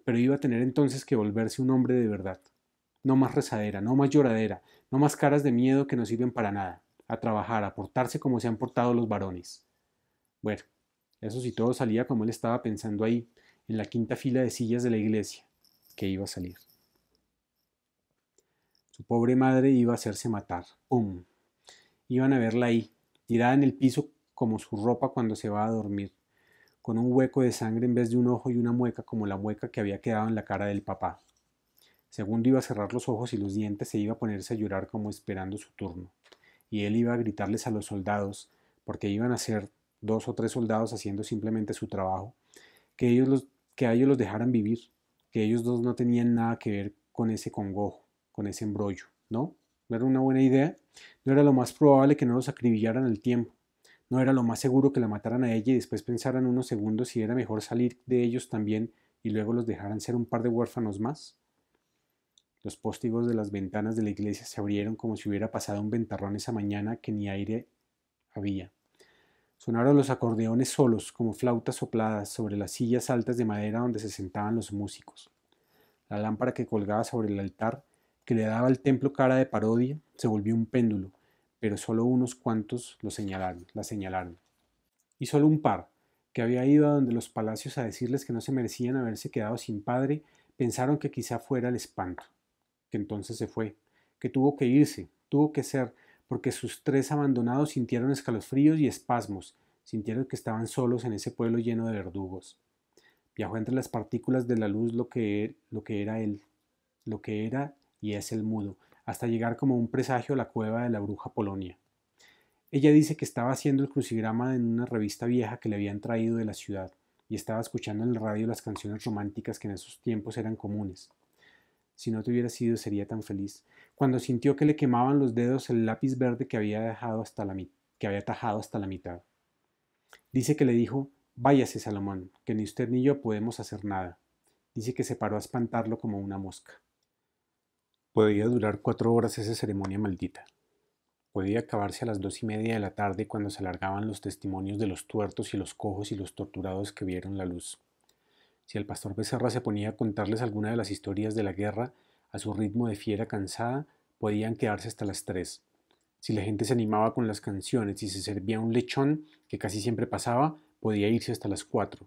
Pero iba a tener entonces que volverse un hombre de verdad. No más rezadera, no más lloradera, no más caras de miedo que no sirven para nada. A trabajar, a portarse como se han portado los varones. Bueno, eso sí todo salía como él estaba pensando ahí, en la quinta fila de sillas de la iglesia, que iba a salir. Su pobre madre iba a hacerse matar. ¡Pum! Iban a verla ahí, tirada en el piso como su ropa cuando se va a dormir, con un hueco de sangre en vez de un ojo y una mueca como la mueca que había quedado en la cara del papá. Segundo iba a cerrar los ojos y los dientes se iba a ponerse a llorar como esperando su turno. Y él iba a gritarles a los soldados, porque iban a ser dos o tres soldados haciendo simplemente su trabajo, que, ellos los, que a ellos los dejaran vivir, que ellos dos no tenían nada que ver con ese congojo con ese embrollo, ¿no? No era una buena idea, no era lo más probable que no los acribillaran al tiempo, no era lo más seguro que la mataran a ella y después pensaran unos segundos si era mejor salir de ellos también y luego los dejaran ser un par de huérfanos más. Los postigos de las ventanas de la iglesia se abrieron como si hubiera pasado un ventarrón esa mañana que ni aire había. Sonaron los acordeones solos, como flautas sopladas, sobre las sillas altas de madera donde se sentaban los músicos. La lámpara que colgaba sobre el altar que le daba al templo cara de parodia, se volvió un péndulo, pero solo unos cuantos lo señalaron, la señalaron. Y solo un par, que había ido a donde los palacios a decirles que no se merecían haberse quedado sin padre, pensaron que quizá fuera el espanto, que entonces se fue, que tuvo que irse, tuvo que ser, porque sus tres abandonados sintieron escalofríos y espasmos, sintieron que estaban solos en ese pueblo lleno de verdugos. Viajó entre las partículas de la luz lo que, lo que era él, lo que era y es el mudo, hasta llegar como un presagio a la cueva de la bruja Polonia. Ella dice que estaba haciendo el crucigrama en una revista vieja que le habían traído de la ciudad y estaba escuchando en el radio las canciones románticas que en esos tiempos eran comunes. Si no te hubiera sido sería tan feliz. Cuando sintió que le quemaban los dedos el lápiz verde que había, dejado hasta la, que había tajado hasta la mitad. Dice que le dijo, váyase Salomón, que ni usted ni yo podemos hacer nada. Dice que se paró a espantarlo como una mosca. Podía durar cuatro horas esa ceremonia maldita. Podía acabarse a las dos y media de la tarde cuando se alargaban los testimonios de los tuertos y los cojos y los torturados que vieron la luz. Si el pastor Becerra se ponía a contarles alguna de las historias de la guerra, a su ritmo de fiera cansada, podían quedarse hasta las tres. Si la gente se animaba con las canciones y se servía un lechón, que casi siempre pasaba, podía irse hasta las cuatro.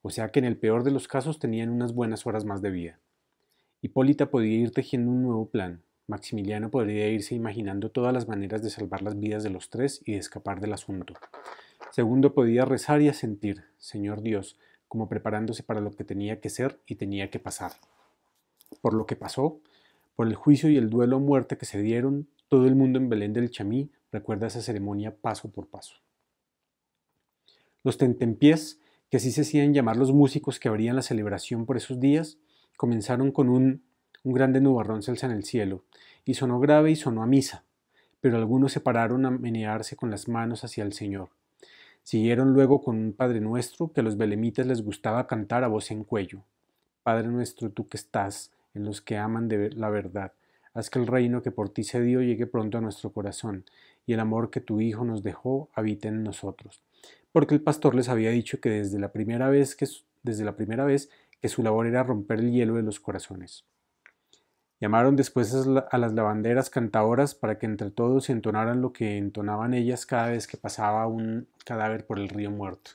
O sea que en el peor de los casos tenían unas buenas horas más de vida. Hipólita podía ir tejiendo un nuevo plan. Maximiliano podría irse imaginando todas las maneras de salvar las vidas de los tres y de escapar del asunto. Segundo podía rezar y asentir, Señor Dios, como preparándose para lo que tenía que ser y tenía que pasar. Por lo que pasó, por el juicio y el duelo a muerte que se dieron, todo el mundo en Belén del Chamí recuerda esa ceremonia paso por paso. Los tentempiés, que así se hacían llamar los músicos que abrían la celebración por esos días, Comenzaron con un, un grande nubarrón salsa en el cielo, y sonó grave y sonó a misa, pero algunos se pararon a menearse con las manos hacia el Señor. Siguieron luego con un Padre Nuestro que a los belemitas les gustaba cantar a voz en cuello. Padre nuestro, tú que estás en los que aman de la verdad, haz que el reino que por ti se dio llegue pronto a nuestro corazón, y el amor que tu Hijo nos dejó habite en nosotros. Porque el pastor les había dicho que desde la primera vez que desde la primera vez que su labor era romper el hielo de los corazones. Llamaron después a las lavanderas cantadoras para que entre todos entonaran lo que entonaban ellas cada vez que pasaba un cadáver por el río muerto.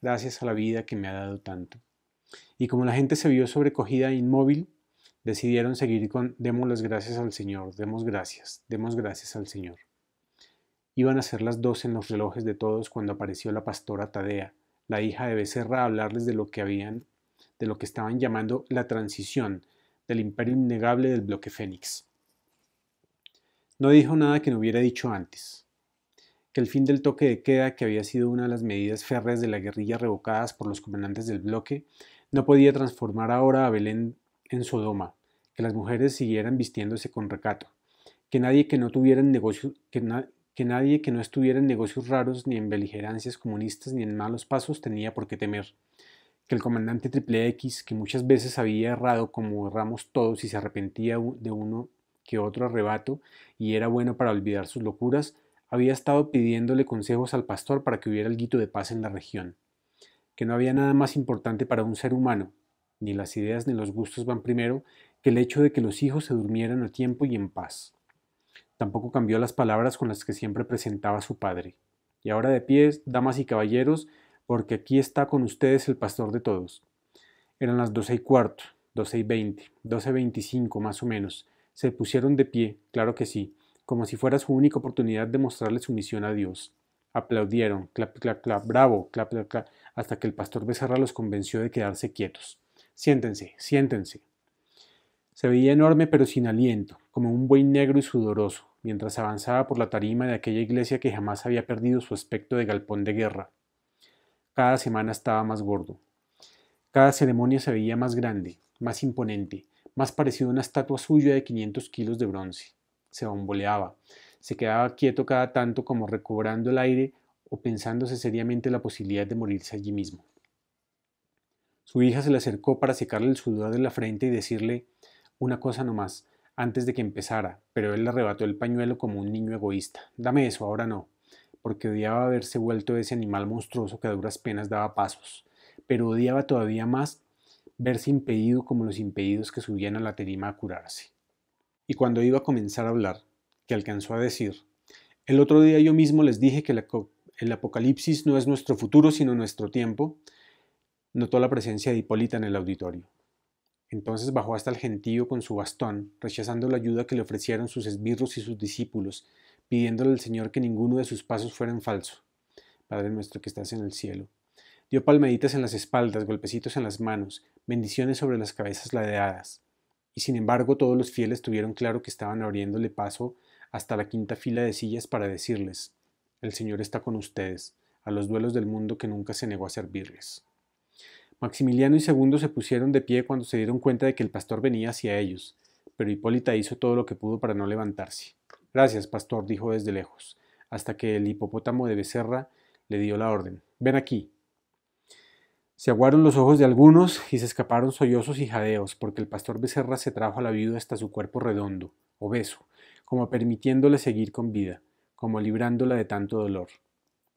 Gracias a la vida que me ha dado tanto. Y como la gente se vio sobrecogida e inmóvil, decidieron seguir con demos las gracias al Señor, demos gracias, demos gracias al Señor. Iban a ser las dos en los relojes de todos cuando apareció la pastora Tadea, la hija de Becerra, a hablarles de lo que habían de lo que estaban llamando la transición del imperio innegable del bloque Fénix. No dijo nada que no hubiera dicho antes, que el fin del toque de queda, que había sido una de las medidas férreas de la guerrilla revocadas por los comandantes del bloque, no podía transformar ahora a Belén en Sodoma, que las mujeres siguieran vistiéndose con recato, que nadie que no tuviera que nadie que no estuviera en negocios raros ni en beligerancias comunistas ni en malos pasos tenía por qué temer, que el comandante Triple X, que muchas veces había errado como erramos todos y se arrepentía de uno que otro arrebato y era bueno para olvidar sus locuras, había estado pidiéndole consejos al pastor para que hubiera el guito de paz en la región, que no había nada más importante para un ser humano, ni las ideas ni los gustos van primero, que el hecho de que los hijos se durmieran a tiempo y en paz. Tampoco cambió las palabras con las que siempre presentaba a su padre. Y ahora de pie, damas y caballeros, porque aquí está con ustedes el pastor de todos. Eran las doce y cuarto, doce y veinte, doce veinticinco más o menos. Se pusieron de pie, claro que sí, como si fuera su única oportunidad de mostrarle su misión a Dios. Aplaudieron, clap, clap, clap, bravo, clap, clap, clap, hasta que el pastor Becerra los convenció de quedarse quietos. Siéntense, siéntense. Se veía enorme pero sin aliento, como un buey negro y sudoroso, mientras avanzaba por la tarima de aquella iglesia que jamás había perdido su aspecto de galpón de guerra. Cada semana estaba más gordo. Cada ceremonia se veía más grande, más imponente, más parecido a una estatua suya de 500 kilos de bronce. Se bomboleaba, se quedaba quieto cada tanto como recobrando el aire o pensándose seriamente la posibilidad de morirse allí mismo. Su hija se le acercó para secarle el sudor de la frente y decirle una cosa nomás, antes de que empezara, pero él le arrebató el pañuelo como un niño egoísta. Dame eso, ahora no porque odiaba haberse vuelto ese animal monstruoso que a duras penas daba pasos, pero odiaba todavía más verse impedido como los impedidos que subían a la terima a curarse. Y cuando iba a comenzar a hablar, que alcanzó a decir, el otro día yo mismo les dije que el apocalipsis no es nuestro futuro, sino nuestro tiempo, notó la presencia de Hipólita en el auditorio. Entonces bajó hasta el gentío con su bastón, rechazando la ayuda que le ofrecieron sus esbirros y sus discípulos, pidiéndole al Señor que ninguno de sus pasos fuera en falso. Padre nuestro que estás en el cielo. Dio palmeditas en las espaldas, golpecitos en las manos, bendiciones sobre las cabezas ladeadas. Y sin embargo todos los fieles tuvieron claro que estaban abriéndole paso hasta la quinta fila de sillas para decirles, el Señor está con ustedes, a los duelos del mundo que nunca se negó a servirles. Maximiliano y Segundo se pusieron de pie cuando se dieron cuenta de que el pastor venía hacia ellos, pero Hipólita hizo todo lo que pudo para no levantarse. Gracias, pastor, dijo desde lejos, hasta que el hipopótamo de Becerra le dio la orden. Ven aquí. Se aguaron los ojos de algunos y se escaparon sollozos y jadeos, porque el pastor Becerra se trajo a la viuda hasta su cuerpo redondo, obeso, como permitiéndole seguir con vida, como librándola de tanto dolor.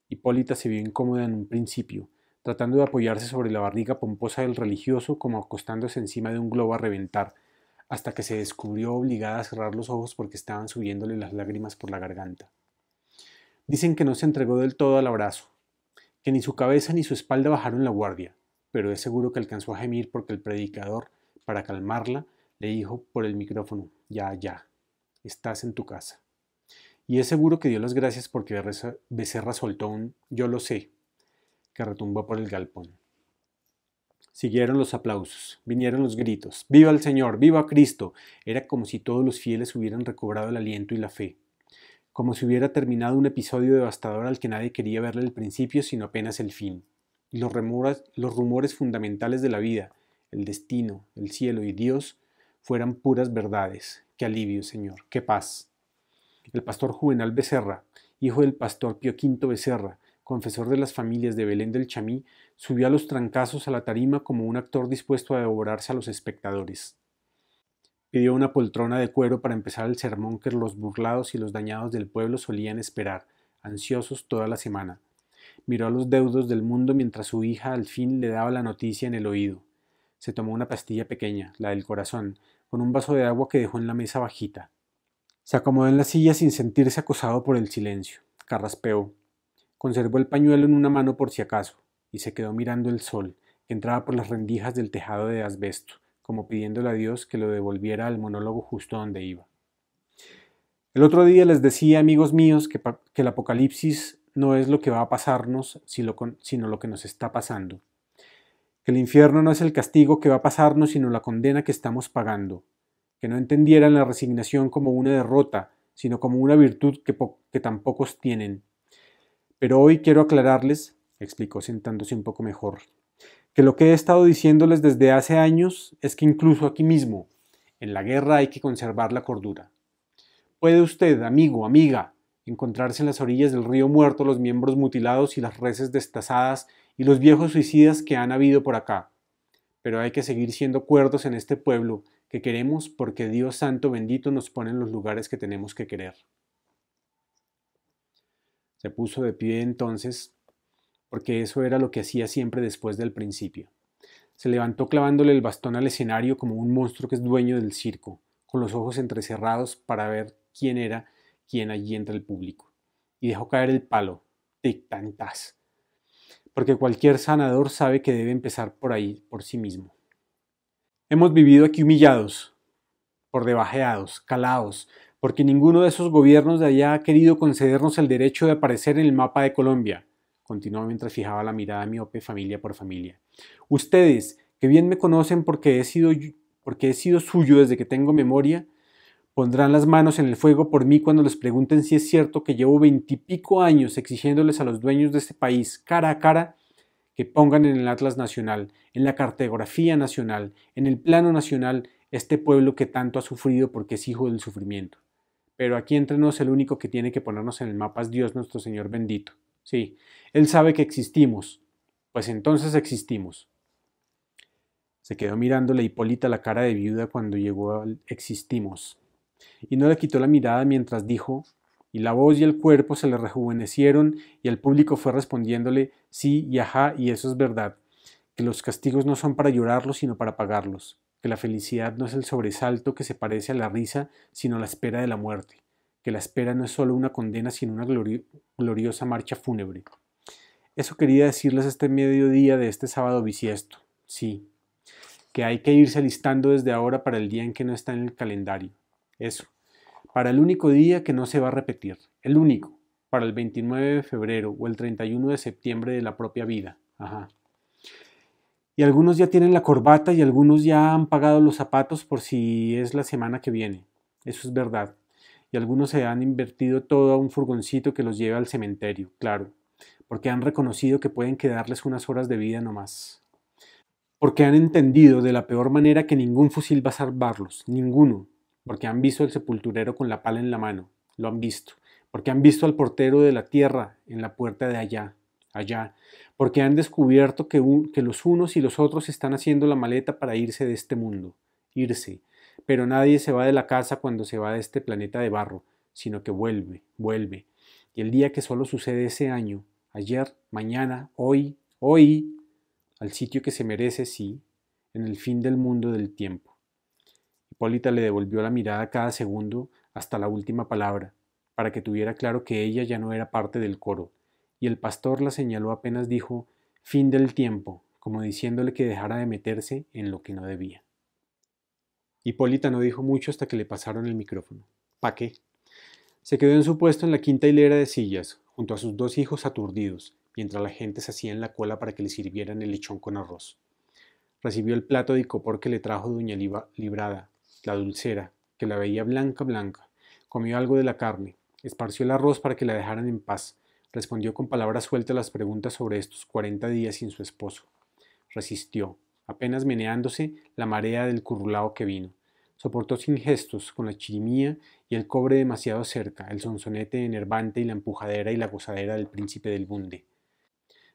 Hipólita se vio incómoda en un principio, tratando de apoyarse sobre la barriga pomposa del religioso como acostándose encima de un globo a reventar, hasta que se descubrió obligada a cerrar los ojos porque estaban subiéndole las lágrimas por la garganta. Dicen que no se entregó del todo al abrazo, que ni su cabeza ni su espalda bajaron la guardia, pero es seguro que alcanzó a gemir porque el predicador, para calmarla, le dijo por el micrófono, ya, ya, estás en tu casa. Y es seguro que dio las gracias porque Becerra soltó un yo lo sé, que retumbó por el galpón. Siguieron los aplausos, vinieron los gritos. ¡Viva el Señor! ¡Viva Cristo! Era como si todos los fieles hubieran recobrado el aliento y la fe. Como si hubiera terminado un episodio devastador al que nadie quería verle el principio sino apenas el fin. Y los rumores, los rumores fundamentales de la vida, el destino, el cielo y Dios, fueran puras verdades. ¡Qué alivio, Señor! ¡Qué paz! El pastor Juvenal Becerra, hijo del pastor Pío V Becerra, confesor de las familias de Belén del Chamí, subió a los trancazos a la tarima como un actor dispuesto a devorarse a los espectadores. Pidió una poltrona de cuero para empezar el sermón que los burlados y los dañados del pueblo solían esperar, ansiosos toda la semana. Miró a los deudos del mundo mientras su hija al fin le daba la noticia en el oído. Se tomó una pastilla pequeña, la del corazón, con un vaso de agua que dejó en la mesa bajita. Se acomodó en la silla sin sentirse acosado por el silencio. Carraspeó. Conservó el pañuelo en una mano por si acaso y se quedó mirando el sol, que entraba por las rendijas del tejado de asbesto, como pidiéndole a Dios que lo devolviera al monólogo justo donde iba. El otro día les decía, amigos míos, que, el apocalipsis no es lo que va a pasarnos, sino lo que nos está pasando. Que el infierno no es el castigo que va a pasarnos, sino la condena que estamos pagando. Que no entendieran la resignación como una derrota, sino como una virtud que, que pocos tienen. Pero hoy quiero aclararles explicó sentándose un poco mejor, que lo que he estado diciéndoles desde hace años es que incluso aquí mismo, en la guerra hay que conservar la cordura. Puede usted, amigo, amiga, encontrarse en las orillas del río muerto los miembros mutilados y las reses destazadas y los viejos suicidas que han habido por acá. Pero hay que seguir siendo cuerdos en este pueblo que queremos porque Dios Santo bendito nos pone en los lugares que tenemos que querer. Se puso de pie entonces porque eso era lo que hacía siempre después del principio. Se levantó clavándole el bastón al escenario como un monstruo que es dueño del circo, con los ojos entrecerrados para ver quién era quien allí entra el público. Y dejó caer el palo, tic Porque cualquier sanador sabe que debe empezar por ahí, por sí mismo. Hemos vivido aquí humillados, por debajeados, calados, porque ninguno de esos gobiernos de allá ha querido concedernos el derecho de aparecer en el mapa de Colombia continuó mientras fijaba la mirada miope familia por familia. Ustedes, que bien me conocen porque he sido, porque he sido suyo desde que tengo memoria, pondrán las manos en el fuego por mí cuando les pregunten si es cierto que llevo veintipico años exigiéndoles a los dueños de este país, cara a cara, que pongan en el Atlas Nacional, en la cartografía nacional, en el plano nacional, este pueblo que tanto ha sufrido porque es hijo del sufrimiento. Pero aquí entre nos el único que tiene que ponernos en el mapa es Dios nuestro Señor bendito. Sí, Él sabe que existimos, pues entonces existimos. Se quedó mirándole Hipólita la cara de viuda cuando llegó al existimos, y no le quitó la mirada mientras dijo, y la voz y el cuerpo se le rejuvenecieron, y el público fue respondiéndole, sí y ajá, y eso es verdad, que los castigos no son para llorarlos, sino para pagarlos, que la felicidad no es el sobresalto que se parece a la risa, sino la espera de la muerte que la espera no es solo una condena, sino una gloriosa marcha fúnebre. Eso quería decirles este mediodía de este sábado bisiesto. Sí, que hay que irse alistando desde ahora para el día en que no está en el calendario. Eso, para el único día que no se va a repetir, el único, para el 29 de febrero o el 31 de septiembre de la propia vida. Ajá. Y algunos ya tienen la corbata y algunos ya han pagado los zapatos por si es la semana que viene. Eso es verdad y algunos se han invertido todo a un furgoncito que los lleve al cementerio, claro, porque han reconocido que pueden quedarles unas horas de vida nomás. Porque han entendido de la peor manera que ningún fusil va a salvarlos, ninguno, porque han visto al sepulturero con la pala en la mano, lo han visto, porque han visto al portero de la tierra en la puerta de allá, allá, porque han descubierto que, que los unos y los otros están haciendo la maleta para irse de este mundo, irse, pero nadie se va de la casa cuando se va de este planeta de barro, sino que vuelve, vuelve. Y el día que solo sucede ese año, ayer, mañana, hoy, hoy, al sitio que se merece, sí, en el fin del mundo del tiempo. Hipólita le devolvió la mirada cada segundo hasta la última palabra, para que tuviera claro que ella ya no era parte del coro, y el pastor la señaló apenas dijo fin del tiempo, como diciéndole que dejara de meterse en lo que no debía. Hipólita no dijo mucho hasta que le pasaron el micrófono. ¿Pa qué? Se quedó en su puesto en la quinta hilera de sillas, junto a sus dos hijos aturdidos, mientras la gente se hacía en la cola para que le sirvieran el lechón con arroz. Recibió el plato de copor que le trajo doña Librada, la dulcera, que la veía blanca, blanca. Comió algo de la carne, esparció el arroz para que la dejaran en paz, respondió con palabras sueltas las preguntas sobre estos 40 días sin su esposo. Resistió, apenas meneándose la marea del currulao que vino. Soportó sin gestos, con la chirimía y el cobre demasiado cerca, el sonsonete enervante y la empujadera y la gozadera del príncipe del bunde.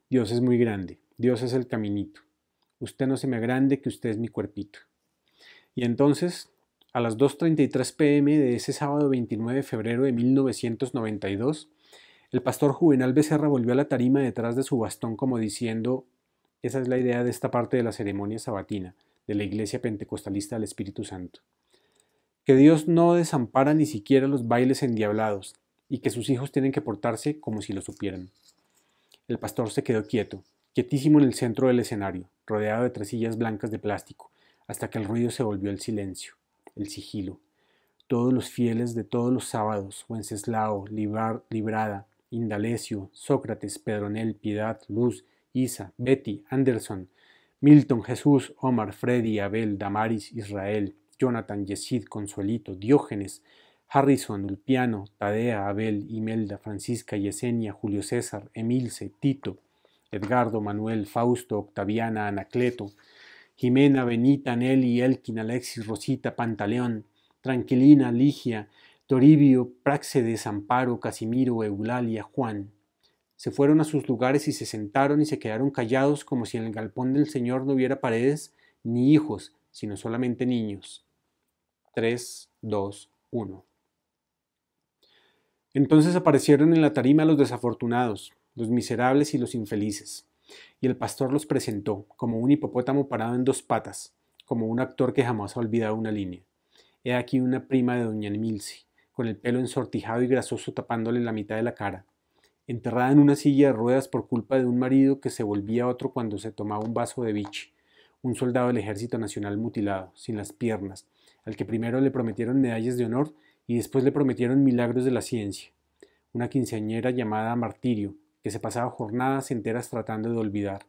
Dios es muy grande, Dios es el caminito. Usted no se me agrande que usted es mi cuerpito. Y entonces, a las 2.33 pm de ese sábado 29 de febrero de 1992, el pastor Juvenal Becerra volvió a la tarima detrás de su bastón como diciendo, esa es la idea de esta parte de la ceremonia sabatina de la Iglesia Pentecostalista del Espíritu Santo. Que Dios no desampara ni siquiera los bailes endiablados y que sus hijos tienen que portarse como si lo supieran. El pastor se quedó quieto, quietísimo en el centro del escenario, rodeado de tres sillas blancas de plástico, hasta que el ruido se volvió el silencio, el sigilo. Todos los fieles de todos los sábados, Wenceslao, Librada, Indalecio, Sócrates, Pedronel, Piedad, Luz, Isa, Betty, Anderson, Milton, Jesús, Omar, Freddy, Abel, Damaris, Israel, Jonathan, Yesid, Consuelito, Diógenes, Harrison, el piano, Tadea, Abel, Imelda, Francisca, Yesenia, Julio César, Emilce, Tito, Edgardo, Manuel, Fausto, Octaviana, Anacleto, Jimena, Benita, Nelly, Elkin, Alexis, Rosita, Pantaleón, Tranquilina, Ligia, Toribio, Praxe, Desamparo, Casimiro, Eulalia, Juan, se fueron a sus lugares y se sentaron y se quedaron callados como si en el galpón del Señor no hubiera paredes ni hijos, sino solamente niños. 3, 2, 1. Entonces aparecieron en la tarima los desafortunados, los miserables y los infelices. Y el pastor los presentó, como un hipopótamo parado en dos patas, como un actor que jamás ha olvidado una línea. He aquí una prima de doña Emilce, con el pelo ensortijado y grasoso tapándole la mitad de la cara, enterrada en una silla de ruedas por culpa de un marido que se volvía otro cuando se tomaba un vaso de biche, un soldado del Ejército Nacional mutilado, sin las piernas, al que primero le prometieron medallas de honor y después le prometieron milagros de la ciencia. Una quinceañera llamada Martirio, que se pasaba jornadas enteras tratando de olvidar,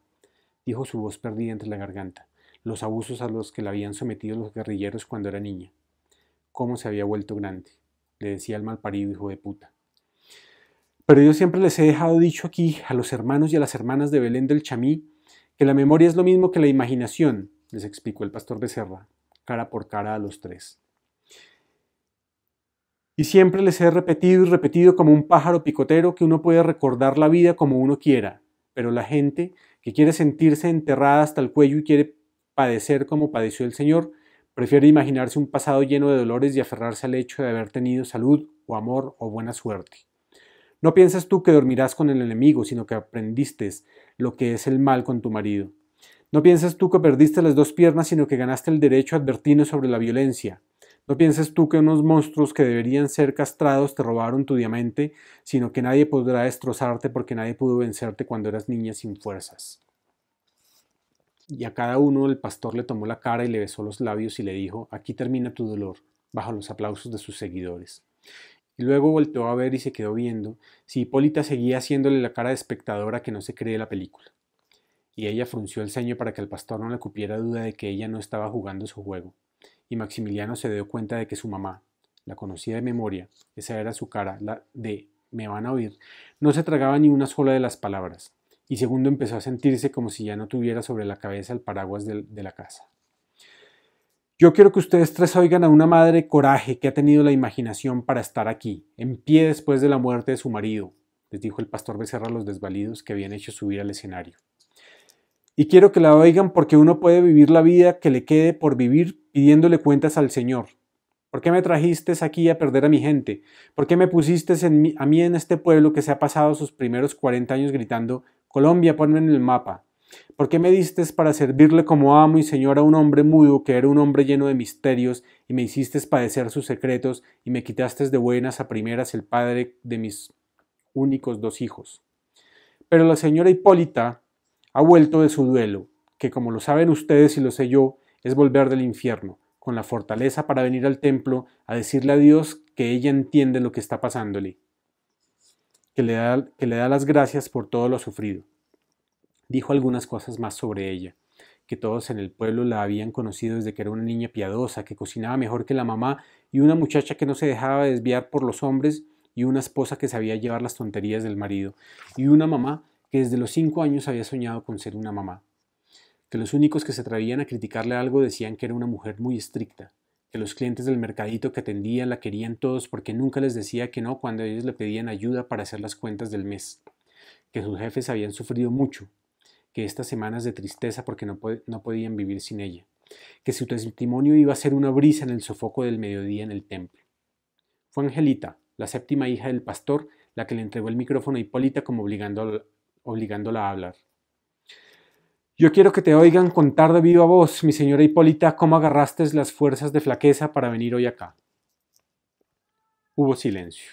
dijo su voz perdida entre la garganta, los abusos a los que la habían sometido los guerrilleros cuando era niña. Cómo se había vuelto grande, le decía el malparido hijo de puta. Pero yo siempre les he dejado dicho aquí a los hermanos y a las hermanas de Belén del Chamí que la memoria es lo mismo que la imaginación, les explicó el pastor Becerra, cara por cara a los tres. Y siempre les he repetido y repetido como un pájaro picotero que uno puede recordar la vida como uno quiera, pero la gente que quiere sentirse enterrada hasta el cuello y quiere padecer como padeció el Señor, prefiere imaginarse un pasado lleno de dolores y aferrarse al hecho de haber tenido salud o amor o buena suerte. No pienses tú que dormirás con el enemigo, sino que aprendiste lo que es el mal con tu marido. No pienses tú que perdiste las dos piernas, sino que ganaste el derecho a advertirnos sobre la violencia. No pienses tú que unos monstruos que deberían ser castrados te robaron tu diamante, sino que nadie podrá destrozarte porque nadie pudo vencerte cuando eras niña sin fuerzas. Y a cada uno el pastor le tomó la cara y le besó los labios y le dijo, aquí termina tu dolor, bajo los aplausos de sus seguidores. Y luego volteó a ver y se quedó viendo si Hipólita seguía haciéndole la cara de espectadora que no se cree la película. Y ella frunció el ceño para que el pastor no le cupiera duda de que ella no estaba jugando su juego. Y Maximiliano se dio cuenta de que su mamá, la conocía de memoria, esa era su cara, la de me van a oír, no se tragaba ni una sola de las palabras. Y segundo empezó a sentirse como si ya no tuviera sobre la cabeza el paraguas de la casa. Yo quiero que ustedes tres oigan a una madre coraje que ha tenido la imaginación para estar aquí, en pie después de la muerte de su marido, les dijo el pastor Becerra a los desvalidos que habían hecho subir al escenario. Y quiero que la oigan porque uno puede vivir la vida que le quede por vivir pidiéndole cuentas al Señor. ¿Por qué me trajiste aquí a perder a mi gente? ¿Por qué me pusiste a mí en este pueblo que se ha pasado sus primeros 40 años gritando, Colombia, ponme en el mapa? ¿Por qué me diste para servirle como amo y señor a un hombre mudo que era un hombre lleno de misterios y me hiciste padecer sus secretos y me quitaste de buenas a primeras el padre de mis únicos dos hijos? Pero la señora Hipólita ha vuelto de su duelo, que como lo saben ustedes y lo sé yo, es volver del infierno, con la fortaleza para venir al templo a decirle a Dios que ella entiende lo que está pasándole, que le da, que le da las gracias por todo lo sufrido dijo algunas cosas más sobre ella, que todos en el pueblo la habían conocido desde que era una niña piadosa, que cocinaba mejor que la mamá, y una muchacha que no se dejaba desviar por los hombres, y una esposa que sabía llevar las tonterías del marido, y una mamá que desde los cinco años había soñado con ser una mamá, que los únicos que se atrevían a criticarle algo decían que era una mujer muy estricta, que los clientes del mercadito que atendía la querían todos porque nunca les decía que no cuando ellos le pedían ayuda para hacer las cuentas del mes, que sus jefes habían sufrido mucho, que estas semanas de tristeza porque no, podían vivir sin ella, que su testimonio iba a ser una brisa en el sofoco del mediodía en el templo. Fue Angelita, la séptima hija del pastor, la que le entregó el micrófono a Hipólita como obligándola, obligándola a hablar. Yo quiero que te oigan contar de viva voz, mi señora Hipólita, cómo agarraste las fuerzas de flaqueza para venir hoy acá. Hubo silencio.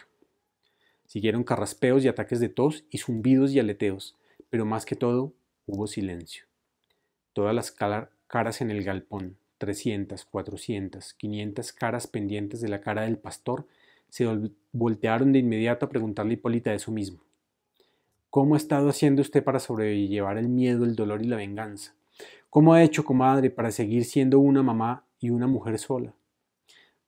Siguieron carraspeos y ataques de tos y zumbidos y aleteos, pero más que todo, Hubo silencio. Todas las caras en el galpón, 300, 400, 500 caras pendientes de la cara del pastor, se voltearon de inmediato a preguntarle a Hipólita su mismo. ¿Cómo ha estado haciendo usted para sobrellevar el miedo, el dolor y la venganza? ¿Cómo ha hecho, comadre, para seguir siendo una mamá y una mujer sola?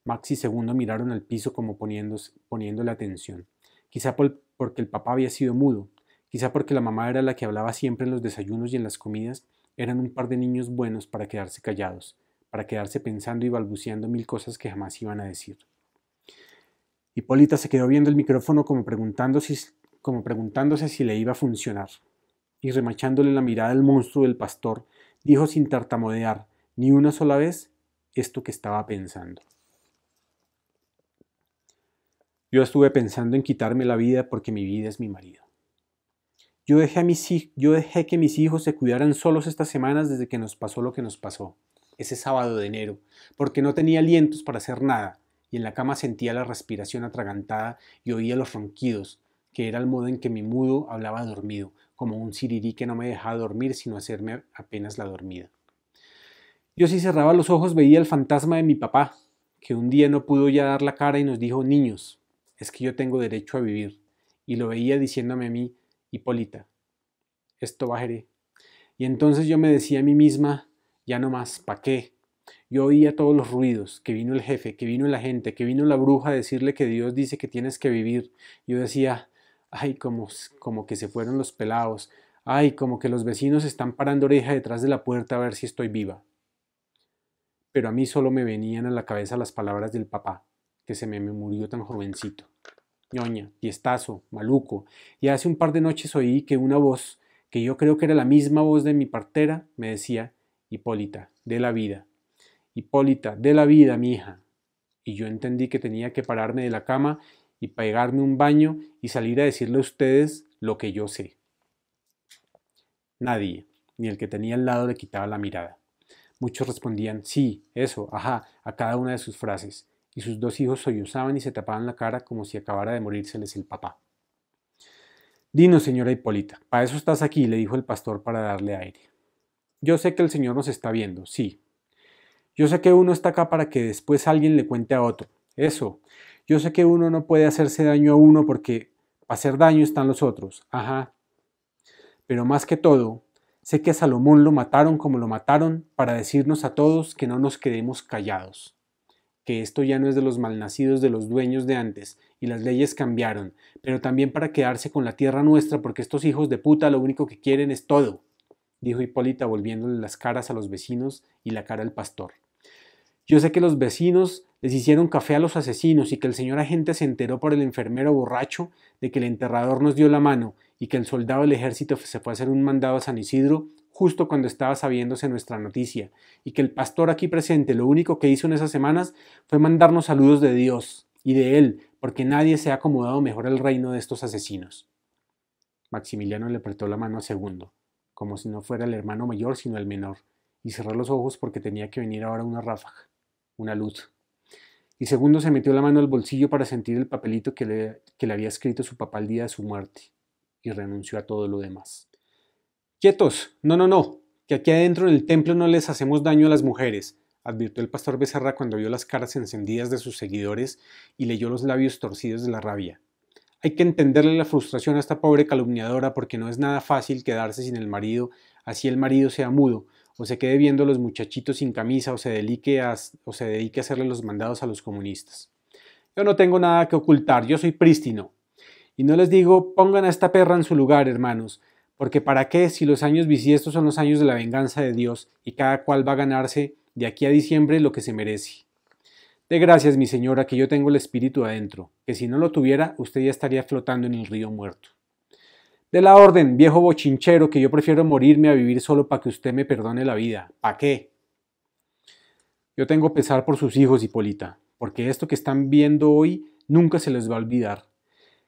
Max y Segundo miraron al piso como poniéndole atención. Quizá porque el papá había sido mudo, Quizá porque la mamá era la que hablaba siempre en los desayunos y en las comidas, eran un par de niños buenos para quedarse callados, para quedarse pensando y balbuceando mil cosas que jamás iban a decir. Hipólita se quedó viendo el micrófono como, preguntándose si le iba a funcionar, y remachándole la mirada al monstruo del pastor, dijo sin tartamudear ni una sola vez esto que estaba pensando. Yo estuve pensando en quitarme la vida porque mi vida es mi marido. Yo dejé, que mis hijos se cuidaran solos estas semanas desde que nos pasó lo que nos pasó, ese sábado de enero, porque no tenía alientos para hacer nada, y en la cama sentía la respiración atragantada y oía los ronquidos, que era el modo en que mi mudo hablaba dormido, como un sirirí que no me dejaba dormir sino hacerme apenas la dormida. Yo si cerraba los ojos veía el fantasma de mi papá, que un día no pudo ya dar la cara y nos dijo, niños, es que yo tengo derecho a vivir, y lo veía diciéndome a mí, Hipólita, esto bajaré. Y entonces yo me decía a mí misma, ya no más, ¿pa' qué? Yo oía todos los ruidos, que vino el jefe, que vino la gente, que vino la bruja a decirle que Dios dice que tienes que vivir. Yo decía, ay, como, como que se fueron los pelados, ay, como que los vecinos están parando oreja detrás de la puerta a ver si estoy viva. Pero a mí solo me venían a la cabeza las palabras del papá, que se me murió tan jovencito ñoña, fiestazo, maluco, y hace un par de noches oí que una voz, que yo creo que era la misma voz de mi partera, me decía, Hipólita, de la vida, Hipólita, de la vida, mi hija. Y yo entendí que tenía que pararme de la cama y pegarme un baño y salir a decirle a ustedes lo que yo sé. Nadie, ni el que tenía al lado, le quitaba la mirada. Muchos respondían, sí, eso, ajá, a cada una de sus frases y sus dos hijos sollozaban y se tapaban la cara como si acabara de morírseles el papá. Dinos, señora Hipólita, para eso estás aquí, le dijo el pastor para darle aire. Yo sé que el Señor nos está viendo, sí. Yo sé que uno está acá para que después alguien le cuente a otro. Eso. Yo sé que uno no puede hacerse daño a uno porque para hacer daño están los otros. Ajá. Pero más que todo, sé que a Salomón lo mataron como lo mataron para decirnos a todos que no nos quedemos callados que esto ya no es de los malnacidos de los dueños de antes y las leyes cambiaron, pero también para quedarse con la tierra nuestra porque estos hijos de puta lo único que quieren es todo, dijo Hipólita volviéndole las caras a los vecinos y la cara al pastor. Yo sé que los vecinos les hicieron café a los asesinos y que el señor agente se enteró por el enfermero borracho de que el enterrador nos dio la mano y que el soldado del ejército se fue a hacer un mandado a San Isidro justo cuando estaba sabiéndose nuestra noticia, y que el pastor aquí presente lo único que hizo en esas semanas fue mandarnos saludos de Dios y de Él, porque nadie se ha acomodado mejor al reino de estos asesinos. Maximiliano le apretó la mano a Segundo, como si no fuera el hermano mayor sino el menor, y cerró los ojos porque tenía que venir ahora una ráfaga, una luz. Y Segundo se metió la mano al bolsillo para sentir el papelito que le, había escrito su papá el día de su muerte, y renunció a todo lo demás. Quietos, no, no, no, que aquí adentro en el templo no les hacemos daño a las mujeres, advirtió el pastor Becerra cuando vio las caras encendidas de sus seguidores y leyó los labios torcidos de la rabia. Hay que entenderle la frustración a esta pobre calumniadora porque no es nada fácil quedarse sin el marido, así el marido sea mudo, o se quede viendo a los muchachitos sin camisa, o se, dedique a, o se dedique a hacerle los mandados a los comunistas. Yo no tengo nada que ocultar, yo soy prístino. Y no les digo, pongan a esta perra en su lugar, hermanos, porque ¿para qué si los años bisiestos son los años de la venganza de Dios y cada cual va a ganarse de aquí a diciembre lo que se merece? De gracias, mi señora, que yo tengo el espíritu adentro, que si no lo tuviera, usted ya estaría flotando en el río muerto. De la orden, viejo bochinchero, que yo prefiero morirme a vivir solo para que usted me perdone la vida. ¿Para qué? Yo tengo pesar por sus hijos, Hipólita, porque esto que están viendo hoy nunca se les va a olvidar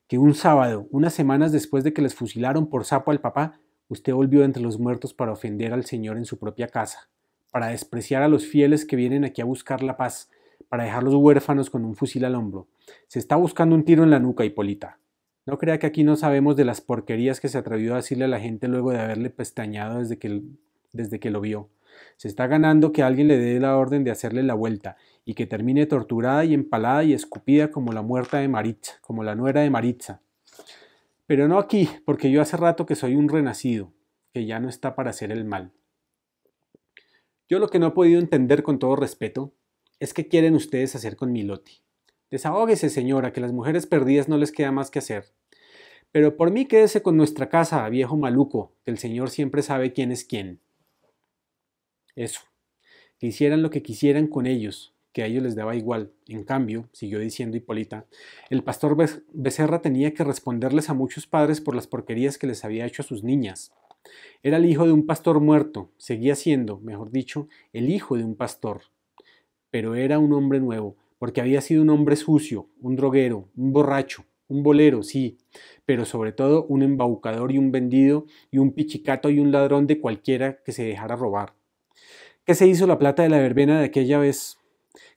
que un sábado, unas semanas después de que les fusilaron por sapo al papá, usted volvió entre los muertos para ofender al Señor en su propia casa, para despreciar a los fieles que vienen aquí a buscar la paz, para dejar los huérfanos con un fusil al hombro. Se está buscando un tiro en la nuca, Hipólita. No crea que aquí no sabemos de las porquerías que se atrevió a decirle a la gente luego de haberle pestañado desde que, desde que lo vio. Se está ganando que alguien le dé la orden de hacerle la vuelta y que termine torturada y empalada y escupida como la muerta de Maritza, como la nuera de Maritza. Pero no aquí, porque yo hace rato que soy un renacido, que ya no está para hacer el mal. Yo lo que no he podido entender con todo respeto es qué quieren ustedes hacer con mi Miloti. Desahógese, señora, que las mujeres perdidas no les queda más que hacer. Pero por mí quédese con nuestra casa, viejo maluco, que el señor siempre sabe quién es quién eso, que hicieran lo que quisieran con ellos, que a ellos les daba igual. En cambio, siguió diciendo Hipólita, el pastor Becerra tenía que responderles a muchos padres por las porquerías que les había hecho a sus niñas. Era el hijo de un pastor muerto, seguía siendo, mejor dicho, el hijo de un pastor. Pero era un hombre nuevo, porque había sido un hombre sucio, un droguero, un borracho, un bolero, sí, pero sobre todo un embaucador y un vendido y un pichicato y un ladrón de cualquiera que se dejara robar. ¿Qué se hizo la plata de la verbena de aquella vez?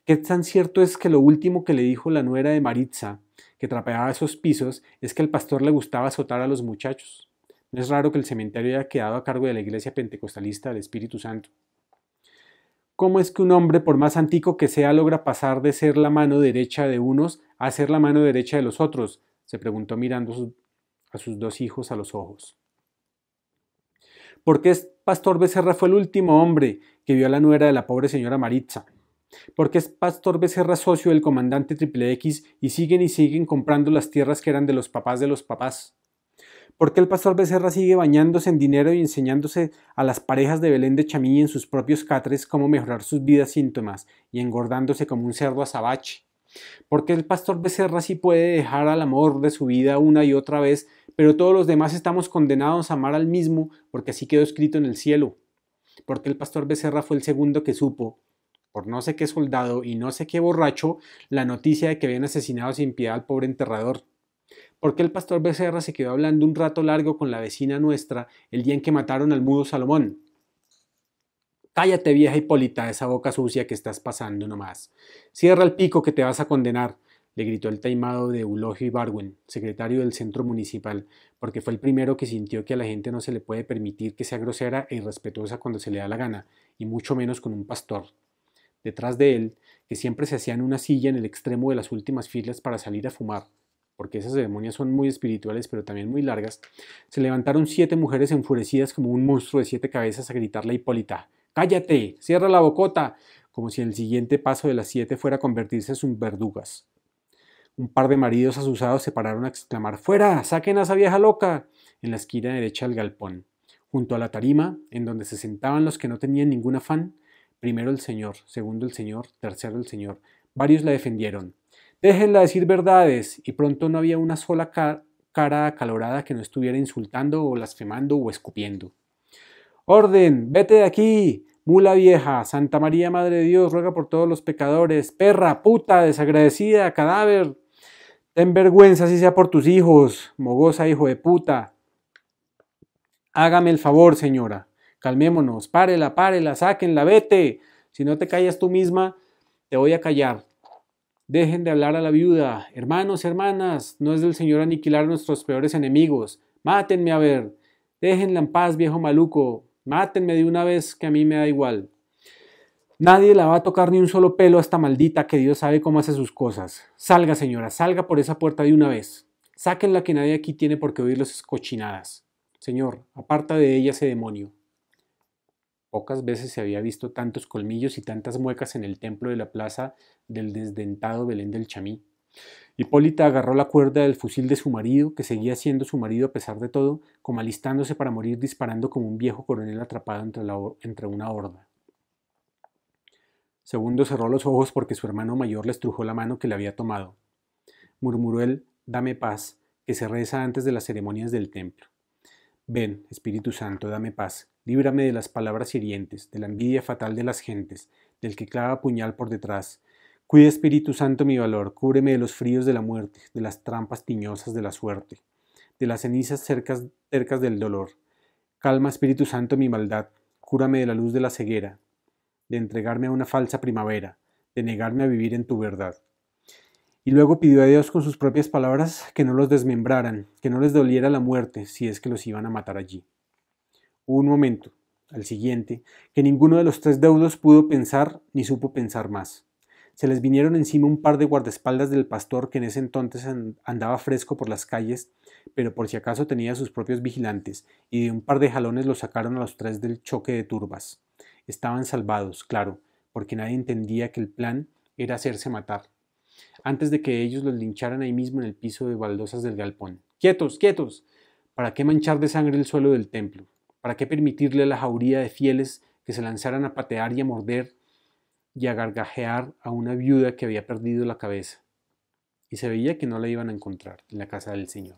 ¿Qué tan cierto es que lo último que le dijo la nuera de Maritza, que trapeaba esos pisos, es que al pastor le gustaba azotar a los muchachos? No es raro que el cementerio haya quedado a cargo de la iglesia pentecostalista del Espíritu Santo. ¿Cómo es que un hombre, por más antico que sea, logra pasar de ser la mano derecha de unos a ser la mano derecha de los otros? se preguntó mirando a sus dos hijos a los ojos. ¿Por qué es Pastor Becerra fue el último hombre que vio a la nuera de la pobre señora Maritza, porque es Pastor Becerra socio del comandante Triple X y siguen y siguen comprando las tierras que eran de los papás de los papás. Porque el Pastor Becerra sigue bañándose en dinero y enseñándose a las parejas de Belén de Chamí en sus propios catres cómo mejorar sus vidas síntomas y engordándose como un cerdo azabache? Porque el Pastor Becerra sí puede dejar al amor de su vida una y otra vez pero todos los demás estamos condenados a amar al mismo porque así quedó escrito en el cielo. Porque el pastor Becerra fue el segundo que supo, por no sé qué soldado y no sé qué borracho, la noticia de que habían asesinado sin piedad al pobre enterrador. Porque el pastor Becerra se quedó hablando un rato largo con la vecina nuestra el día en que mataron al mudo Salomón. Cállate, vieja Hipólita, esa boca sucia que estás pasando nomás. Cierra el pico que te vas a condenar le gritó el taimado de Eulogio Barwen, secretario del centro municipal, porque fue el primero que sintió que a la gente no se le puede permitir que sea grosera e irrespetuosa cuando se le da la gana, y mucho menos con un pastor. Detrás de él, que siempre se hacía en una silla en el extremo de las últimas filas para salir a fumar, porque esas ceremonias son muy espirituales pero también muy largas, se levantaron siete mujeres enfurecidas como un monstruo de siete cabezas a gritarle a Hipólita, ¡Cállate! ¡Cierra la bocota! como si el siguiente paso de las siete fuera a convertirse en sus verdugas. Un par de maridos asusados se pararon a exclamar ¡Fuera! ¡Saquen a esa vieja loca! en la esquina derecha del galpón. Junto a la tarima, en donde se sentaban los que no tenían ningún afán, primero el señor, segundo el señor, tercero el señor, varios la defendieron. Déjenla decir verdades, y pronto no había una sola cara acalorada que no estuviera insultando o blasfemando o escupiendo. Orden, vete de aquí, mula vieja, Santa María, Madre de Dios, ruega por todos los pecadores, perra, puta, desagradecida, cadáver, Ten vergüenza si sea por tus hijos, mogosa hijo de puta. Hágame el favor, señora. Calmémonos, párela, párela, sáquenla, vete. Si no te callas tú misma, te voy a callar. Dejen de hablar a la viuda. Hermanos, hermanas, no es del Señor aniquilar nuestros peores enemigos. Mátenme a ver. Déjenla en paz, viejo maluco. Mátenme de una vez que a mí me da igual. Nadie la va a tocar ni un solo pelo a esta maldita que Dios sabe cómo hace sus cosas. Salga, señora, salga por esa puerta de una vez. Sáquenla que nadie aquí tiene por qué oír las cochinadas. Señor, aparta de ella ese demonio. Pocas veces se había visto tantos colmillos y tantas muecas en el templo de la plaza del desdentado Belén del Chamí. Hipólita agarró la cuerda del fusil de su marido, que seguía siendo su marido a pesar de todo, como alistándose para morir disparando como un viejo coronel atrapado entre, entre una horda. Segundo cerró los ojos porque su hermano mayor le estrujó la mano que le había tomado. Murmuró él, dame paz, que se reza antes de las ceremonias del templo. Ven, Espíritu Santo, dame paz, líbrame de las palabras hirientes, de la envidia fatal de las gentes, del que clava puñal por detrás. Cuida, Espíritu Santo, mi valor, cúbreme de los fríos de la muerte, de las trampas tiñosas de la suerte, de las cenizas cercas, cercas del dolor. Calma, Espíritu Santo, mi maldad, cúrame de la luz de la ceguera, de entregarme a una falsa primavera, de negarme a vivir en tu verdad. Y luego pidió a Dios con sus propias palabras que no los desmembraran, que no les doliera la muerte si es que los iban a matar allí. Hubo un momento, al siguiente, que ninguno de los tres deudos pudo pensar ni supo pensar más. Se les vinieron encima un par de guardaespaldas del pastor que en ese entonces andaba fresco por las calles, pero por si acaso tenía sus propios vigilantes, y de un par de jalones los sacaron a los tres del choque de turbas estaban salvados, claro, porque nadie entendía que el plan era hacerse matar, antes de que ellos los lincharan ahí mismo en el piso de baldosas del galpón. ¡Quietos, quietos! ¿Para qué manchar de sangre el suelo del templo? ¿Para qué permitirle a la jauría de fieles que se lanzaran a patear y a morder y a gargajear a una viuda que había perdido la cabeza? Y se veía que no la iban a encontrar en la casa del Señor.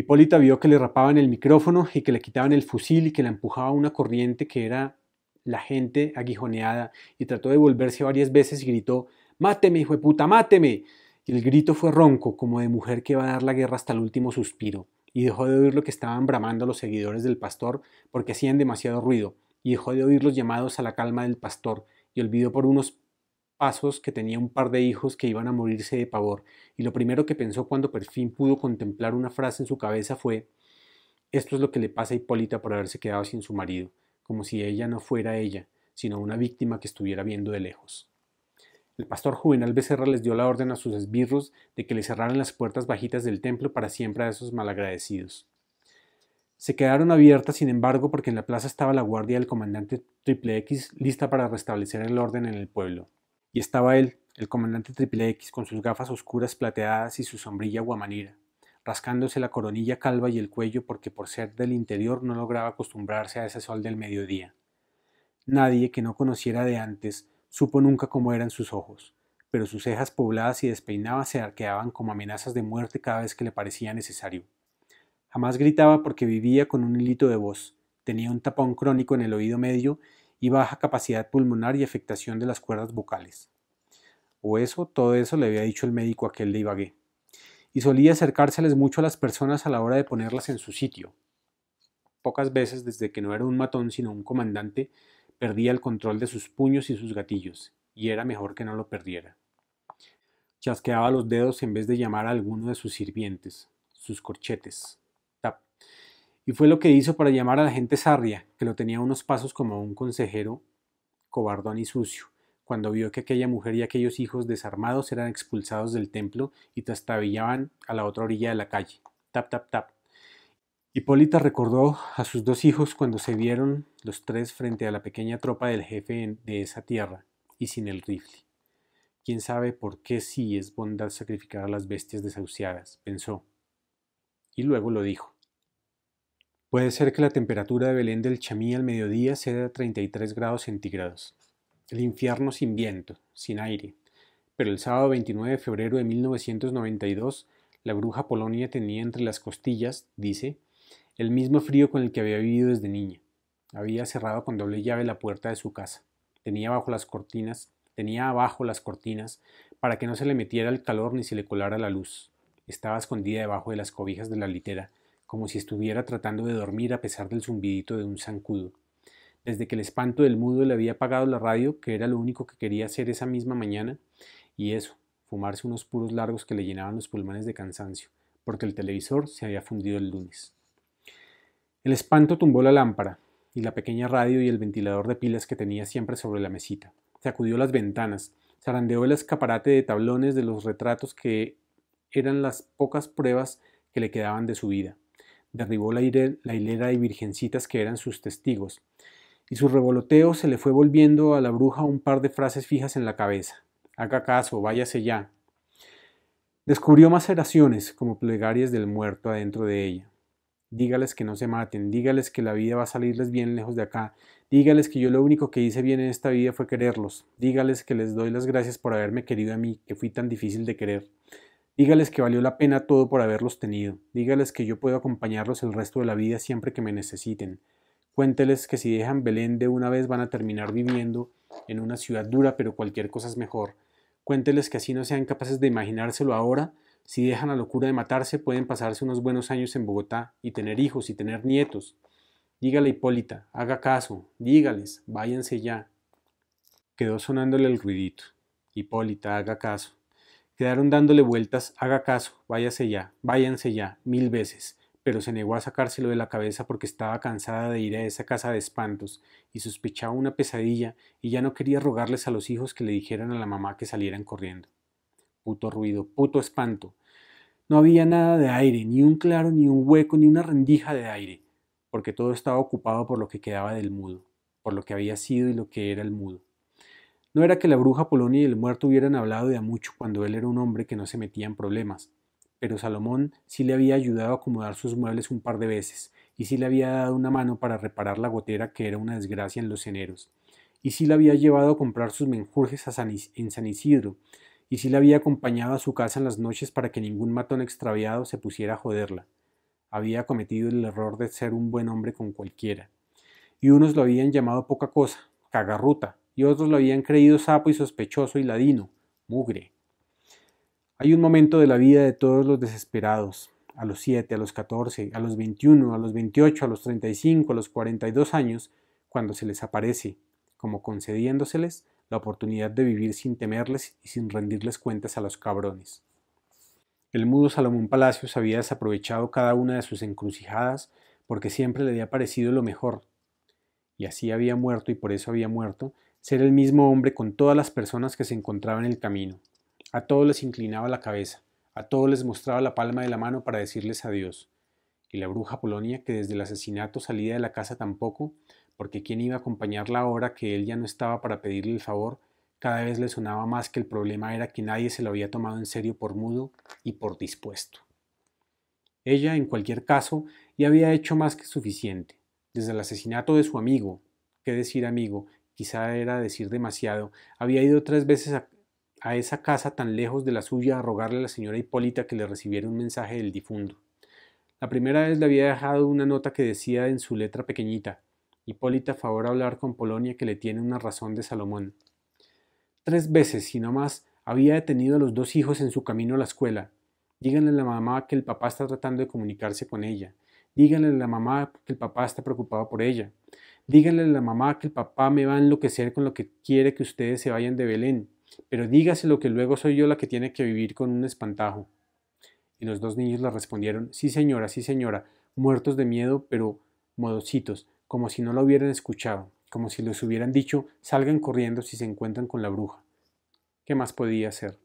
Hipólita vio que le rapaban el micrófono y que le quitaban el fusil y que la empujaba una corriente que era la gente aguijoneada y trató de volverse varias veces y gritó, Máteme, hijo de puta, máteme. Y el grito fue ronco, como de mujer que va a dar la guerra hasta el último suspiro, y dejó de oír lo que estaban bramando los seguidores del pastor porque hacían demasiado ruido, y dejó de oír los llamados a la calma del pastor, y olvidó por unos pasos que tenía un par de hijos que iban a morirse de pavor, y lo primero que pensó cuando por fin pudo contemplar una frase en su cabeza fue Esto es lo que le pasa a Hipólita por haberse quedado sin su marido, como si ella no fuera ella, sino una víctima que estuviera viendo de lejos. El pastor Juvenal Becerra les dio la orden a sus esbirros de que le cerraran las puertas bajitas del templo para siempre a esos malagradecidos. Se quedaron abiertas, sin embargo, porque en la plaza estaba la guardia del comandante Triple X lista para restablecer el orden en el pueblo. Y estaba él, el comandante Triple X, con sus gafas oscuras plateadas y su sombrilla guamanira, rascándose la coronilla calva y el cuello porque por ser del interior no lograba acostumbrarse a ese sol del mediodía. Nadie que no conociera de antes supo nunca cómo eran sus ojos, pero sus cejas pobladas y despeinadas se arqueaban como amenazas de muerte cada vez que le parecía necesario. Jamás gritaba porque vivía con un hilito de voz, tenía un tapón crónico en el oído medio y baja capacidad pulmonar y afectación de las cuerdas vocales. O eso, todo eso le había dicho el médico aquel de Ibagué. Y solía acercárseles mucho a las personas a la hora de ponerlas en su sitio. Pocas veces, desde que no era un matón sino un comandante, perdía el control de sus puños y sus gatillos, y era mejor que no lo perdiera. Chasqueaba los dedos en vez de llamar a alguno de sus sirvientes, sus corchetes, y fue lo que hizo para llamar a la gente sarria, que lo tenía unos pasos como un consejero cobardón y sucio, cuando vio que aquella mujer y aquellos hijos desarmados eran expulsados del templo y trastabillaban a la otra orilla de la calle. Tap, tap, tap. Hipólita recordó a sus dos hijos cuando se vieron los tres frente a la pequeña tropa del jefe de esa tierra y sin el rifle. ¿Quién sabe por qué sí es bondad sacrificar a las bestias desahuciadas? pensó. Y luego lo dijo. Puede ser que la temperatura de Belén del Chamí al mediodía sea de 33 grados centígrados. El infierno sin viento, sin aire. Pero el sábado 29 de febrero de 1992, la bruja Polonia tenía entre las costillas, dice, el mismo frío con el que había vivido desde niña. Había cerrado con doble llave la puerta de su casa. Tenía bajo las cortinas, tenía abajo las cortinas para que no se le metiera el calor ni se le colara la luz. Estaba escondida debajo de las cobijas de la litera como si estuviera tratando de dormir a pesar del zumbidito de un zancudo. Desde que el espanto del mudo le había apagado la radio, que era lo único que quería hacer esa misma mañana, y eso, fumarse unos puros largos que le llenaban los pulmones de cansancio, porque el televisor se había fundido el lunes. El espanto tumbó la lámpara, y la pequeña radio y el ventilador de pilas que tenía siempre sobre la mesita. Sacudió las ventanas, zarandeó el escaparate de tablones de los retratos que eran las pocas pruebas que le quedaban de su vida derribó la, hilera de virgencitas que eran sus testigos, y su revoloteo se le fue volviendo a la bruja un par de frases fijas en la cabeza. Haga caso, váyase ya. Descubrió maceraciones como plegarias del muerto adentro de ella. Dígales que no se maten, dígales que la vida va a salirles bien lejos de acá, dígales que yo lo único que hice bien en esta vida fue quererlos, dígales que les doy las gracias por haberme querido a mí, que fui tan difícil de querer. Dígales que valió la pena todo por haberlos tenido. Dígales que yo puedo acompañarlos el resto de la vida siempre que me necesiten. Cuénteles que si dejan Belén de una vez van a terminar viviendo en una ciudad dura, pero cualquier cosa es mejor. Cuénteles que así no sean capaces de imaginárselo ahora, si dejan la locura de matarse pueden pasarse unos buenos años en Bogotá y tener hijos y tener nietos. Dígale Hipólita, haga caso, dígales, váyanse ya. Quedó sonándole el ruidito. Hipólita, haga caso. Quedaron dándole vueltas, haga caso, váyase ya, váyanse ya, mil veces, pero se negó a sacárselo de la cabeza porque estaba cansada de ir a esa casa de espantos y sospechaba una pesadilla y ya no quería rogarles a los hijos que le dijeran a la mamá que salieran corriendo. Puto ruido, puto espanto. No había nada de aire, ni un claro, ni un hueco, ni una rendija de aire, porque todo estaba ocupado por lo que quedaba del mudo, por lo que había sido y lo que era el mudo. No era que la bruja Polonia y el muerto hubieran hablado de a mucho cuando él era un hombre que no se metía en problemas, pero Salomón sí le había ayudado a acomodar sus muebles un par de veces, y sí le había dado una mano para reparar la gotera que era una desgracia en los eneros, y sí le había llevado a comprar sus menjurjes en San Isidro, y sí le había acompañado a su casa en las noches para que ningún matón extraviado se pusiera a joderla. Había cometido el error de ser un buen hombre con cualquiera. Y unos lo habían llamado poca cosa, cagarruta, y otros lo habían creído sapo y sospechoso y ladino, mugre. Hay un momento de la vida de todos los desesperados, a los 7, a los 14, a los 21, a los 28, a los 35, a los 42 años, cuando se les aparece, como concediéndoseles la oportunidad de vivir sin temerles y sin rendirles cuentas a los cabrones. El mudo Salomón Palacios había desaprovechado cada una de sus encrucijadas porque siempre le había parecido lo mejor. Y así había muerto y por eso había muerto ser el mismo hombre con todas las personas que se encontraban en el camino. A todos les inclinaba la cabeza, a todos les mostraba la palma de la mano para decirles adiós. Y la bruja Polonia, que desde el asesinato salía de la casa tampoco, porque quién iba a acompañarla ahora que él ya no estaba para pedirle el favor, cada vez le sonaba más que el problema era que nadie se lo había tomado en serio por mudo y por dispuesto. Ella, en cualquier caso, ya había hecho más que suficiente. Desde el asesinato de su amigo, qué decir amigo, quizá era decir demasiado, había ido tres veces a, esa casa tan lejos de la suya a rogarle a la señora Hipólita que le recibiera un mensaje del difunto. La primera vez le había dejado una nota que decía en su letra pequeñita, Hipólita, favor hablar con Polonia que le tiene una razón de Salomón. Tres veces, si no más, había detenido a los dos hijos en su camino a la escuela. Díganle a la mamá que el papá está tratando de comunicarse con ella. Díganle a la mamá que el papá está preocupado por ella. Díganle a la mamá que el papá me va a enloquecer con lo que quiere que ustedes se vayan de Belén, pero dígaselo que luego soy yo la que tiene que vivir con un espantajo. Y los dos niños le respondieron, sí señora, sí señora, muertos de miedo, pero modositos, como si no lo hubieran escuchado, como si les hubieran dicho, salgan corriendo si se encuentran con la bruja. ¿Qué más podía hacer?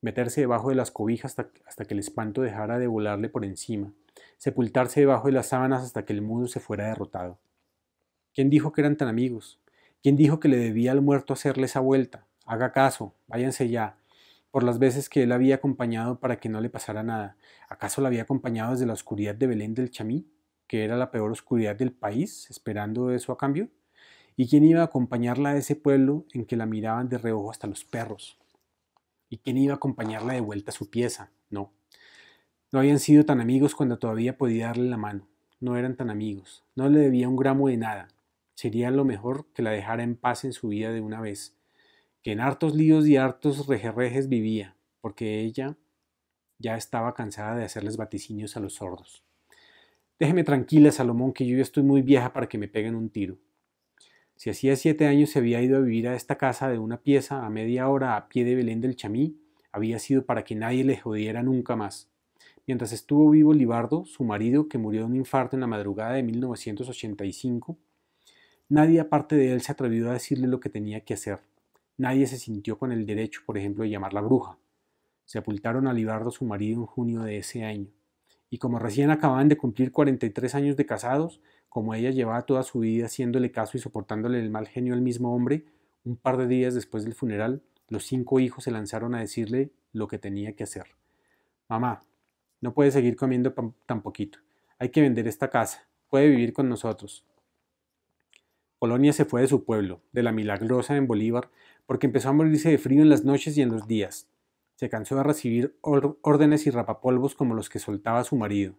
Meterse debajo de las cobijas hasta, que el espanto dejara de volarle por encima, sepultarse debajo de las sábanas hasta que el mundo se fuera derrotado. ¿Quién dijo que eran tan amigos? ¿Quién dijo que le debía al muerto hacerle esa vuelta? Haga caso, váyanse ya. Por las veces que él había acompañado para que no le pasara nada, ¿acaso la había acompañado desde la oscuridad de Belén del Chamí, que era la peor oscuridad del país, esperando eso a cambio? ¿Y quién iba a acompañarla a ese pueblo en que la miraban de reojo hasta los perros? ¿Y quién iba a acompañarla de vuelta a su pieza? No. No habían sido tan amigos cuando todavía podía darle la mano. No eran tan amigos. No le debía un gramo de nada sería lo mejor que la dejara en paz en su vida de una vez, que en hartos líos y hartos rejerrejes vivía, porque ella ya estaba cansada de hacerles vaticinios a los sordos. Déjeme tranquila, Salomón, que yo ya estoy muy vieja para que me peguen un tiro. Si hacía siete años se había ido a vivir a esta casa de una pieza a media hora a pie de Belén del Chamí, había sido para que nadie le jodiera nunca más. Mientras estuvo vivo Libardo, su marido, que murió de un infarto en la madrugada de 1985, Nadie aparte de él se atrevió a decirle lo que tenía que hacer. Nadie se sintió con el derecho, por ejemplo, de llamar la bruja. Se Sepultaron a Libardo su marido en junio de ese año. Y como recién acababan de cumplir 43 años de casados, como ella llevaba toda su vida haciéndole caso y soportándole el mal genio al mismo hombre, un par de días después del funeral, los cinco hijos se lanzaron a decirle lo que tenía que hacer. Mamá, no puedes seguir comiendo tan poquito. Hay que vender esta casa. Puede vivir con nosotros. Colonia se fue de su pueblo, de la Milagrosa en Bolívar, porque empezó a morirse de frío en las noches y en los días. Se cansó de recibir órdenes y rapapolvos como los que soltaba su marido.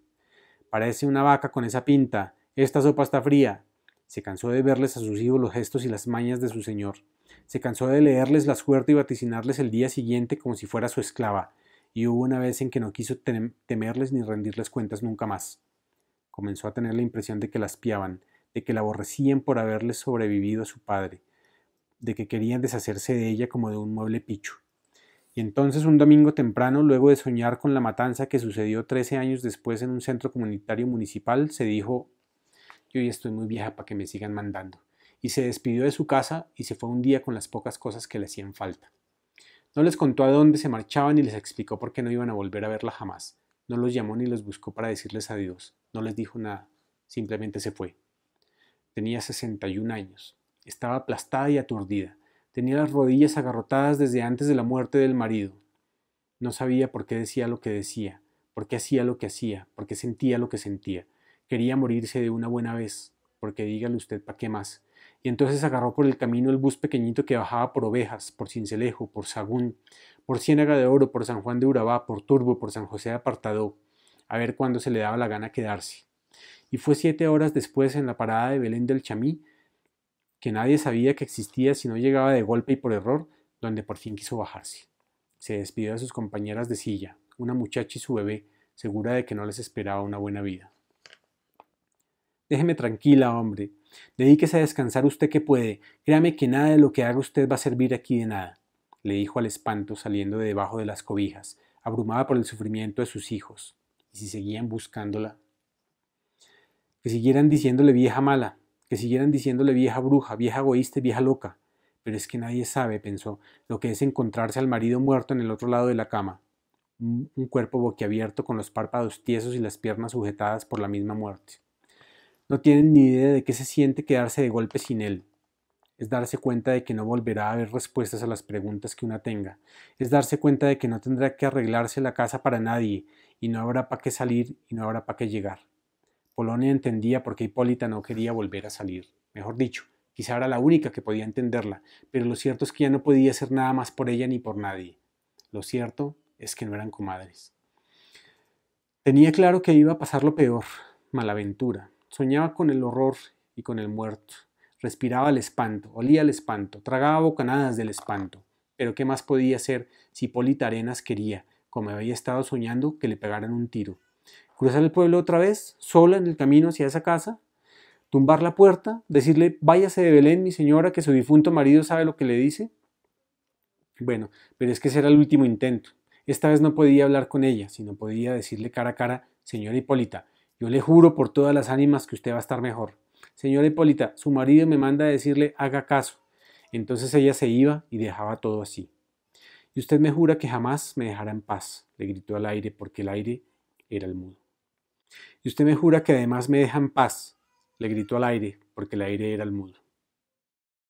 Parece una vaca con esa pinta, esta sopa está fría. Se cansó de verles a sus hijos los gestos y las mañas de su señor. Se cansó de leerles la suerte y vaticinarles el día siguiente como si fuera su esclava, y hubo una vez en que no quiso temerles ni rendirles cuentas nunca más. Comenzó a tener la impresión de que las piaban, de que la aborrecían por haberle sobrevivido a su padre, de que querían deshacerse de ella como de un mueble picho. Y entonces un domingo temprano, luego de soñar con la matanza que sucedió 13 años después en un centro comunitario municipal, se dijo, yo ya estoy muy vieja para que me sigan mandando. Y se despidió de su casa y se fue un día con las pocas cosas que le hacían falta. No les contó a dónde se marchaban y les explicó por qué no iban a volver a verla jamás. No los llamó ni los buscó para decirles adiós. No les dijo nada. Simplemente se fue. Tenía 61 años. Estaba aplastada y aturdida. Tenía las rodillas agarrotadas desde antes de la muerte del marido. No sabía por qué decía lo que decía, por qué hacía lo que hacía, por qué sentía lo que sentía. Quería morirse de una buena vez, porque dígale usted para qué más. Y entonces agarró por el camino el bus pequeñito que bajaba por Ovejas, por Cincelejo, por Sagún, por Ciénaga de Oro, por San Juan de Urabá, por Turbo, por San José de Apartadó, a ver cuándo se le daba la gana quedarse. Y fue siete horas después en la parada de Belén del Chamí, que nadie sabía que existía si no llegaba de golpe y por error, donde por fin quiso bajarse. Se despidió de sus compañeras de silla, una muchacha y su bebé, segura de que no les esperaba una buena vida. Déjeme tranquila, hombre. Dedíquese a descansar usted que puede. Créame que nada de lo que haga usted va a servir aquí de nada, le dijo al espanto saliendo de debajo de las cobijas, abrumada por el sufrimiento de sus hijos. Y si seguían buscándola, que siguieran diciéndole vieja mala, que siguieran diciéndole vieja bruja, vieja egoísta y vieja loca. Pero es que nadie sabe, pensó, lo que es encontrarse al marido muerto en el otro lado de la cama, un cuerpo boquiabierto con los párpados tiesos y las piernas sujetadas por la misma muerte. No tienen ni idea de qué se siente quedarse de golpe sin él. Es darse cuenta de que no volverá a haber respuestas a las preguntas que una tenga. Es darse cuenta de que no tendrá que arreglarse la casa para nadie y no habrá para qué salir y no habrá para qué llegar. Polonia entendía por qué Hipólita no quería volver a salir. Mejor dicho, quizá era la única que podía entenderla, pero lo cierto es que ya no podía hacer nada más por ella ni por nadie. Lo cierto es que no eran comadres. Tenía claro que iba a pasar lo peor, malaventura. Soñaba con el horror y con el muerto. Respiraba el espanto, olía el espanto, tragaba bocanadas del espanto. Pero ¿qué más podía hacer si Hipólita Arenas quería, como había estado soñando, que le pegaran un tiro? cruzar el pueblo otra vez, sola en el camino hacia esa casa, tumbar la puerta, decirle, váyase de Belén, mi señora, que su difunto marido sabe lo que le dice. Bueno, pero es que ese era el último intento. Esta vez no podía hablar con ella, sino podía decirle cara a cara, señora Hipólita, yo le juro por todas las ánimas que usted va a estar mejor. Señora Hipólita, su marido me manda a decirle, haga caso. Entonces ella se iba y dejaba todo así. Y usted me jura que jamás me dejará en paz, le gritó al aire, porque el aire era el mudo. Y usted me jura que además me dejan paz, le gritó al aire, porque el aire era el mudo.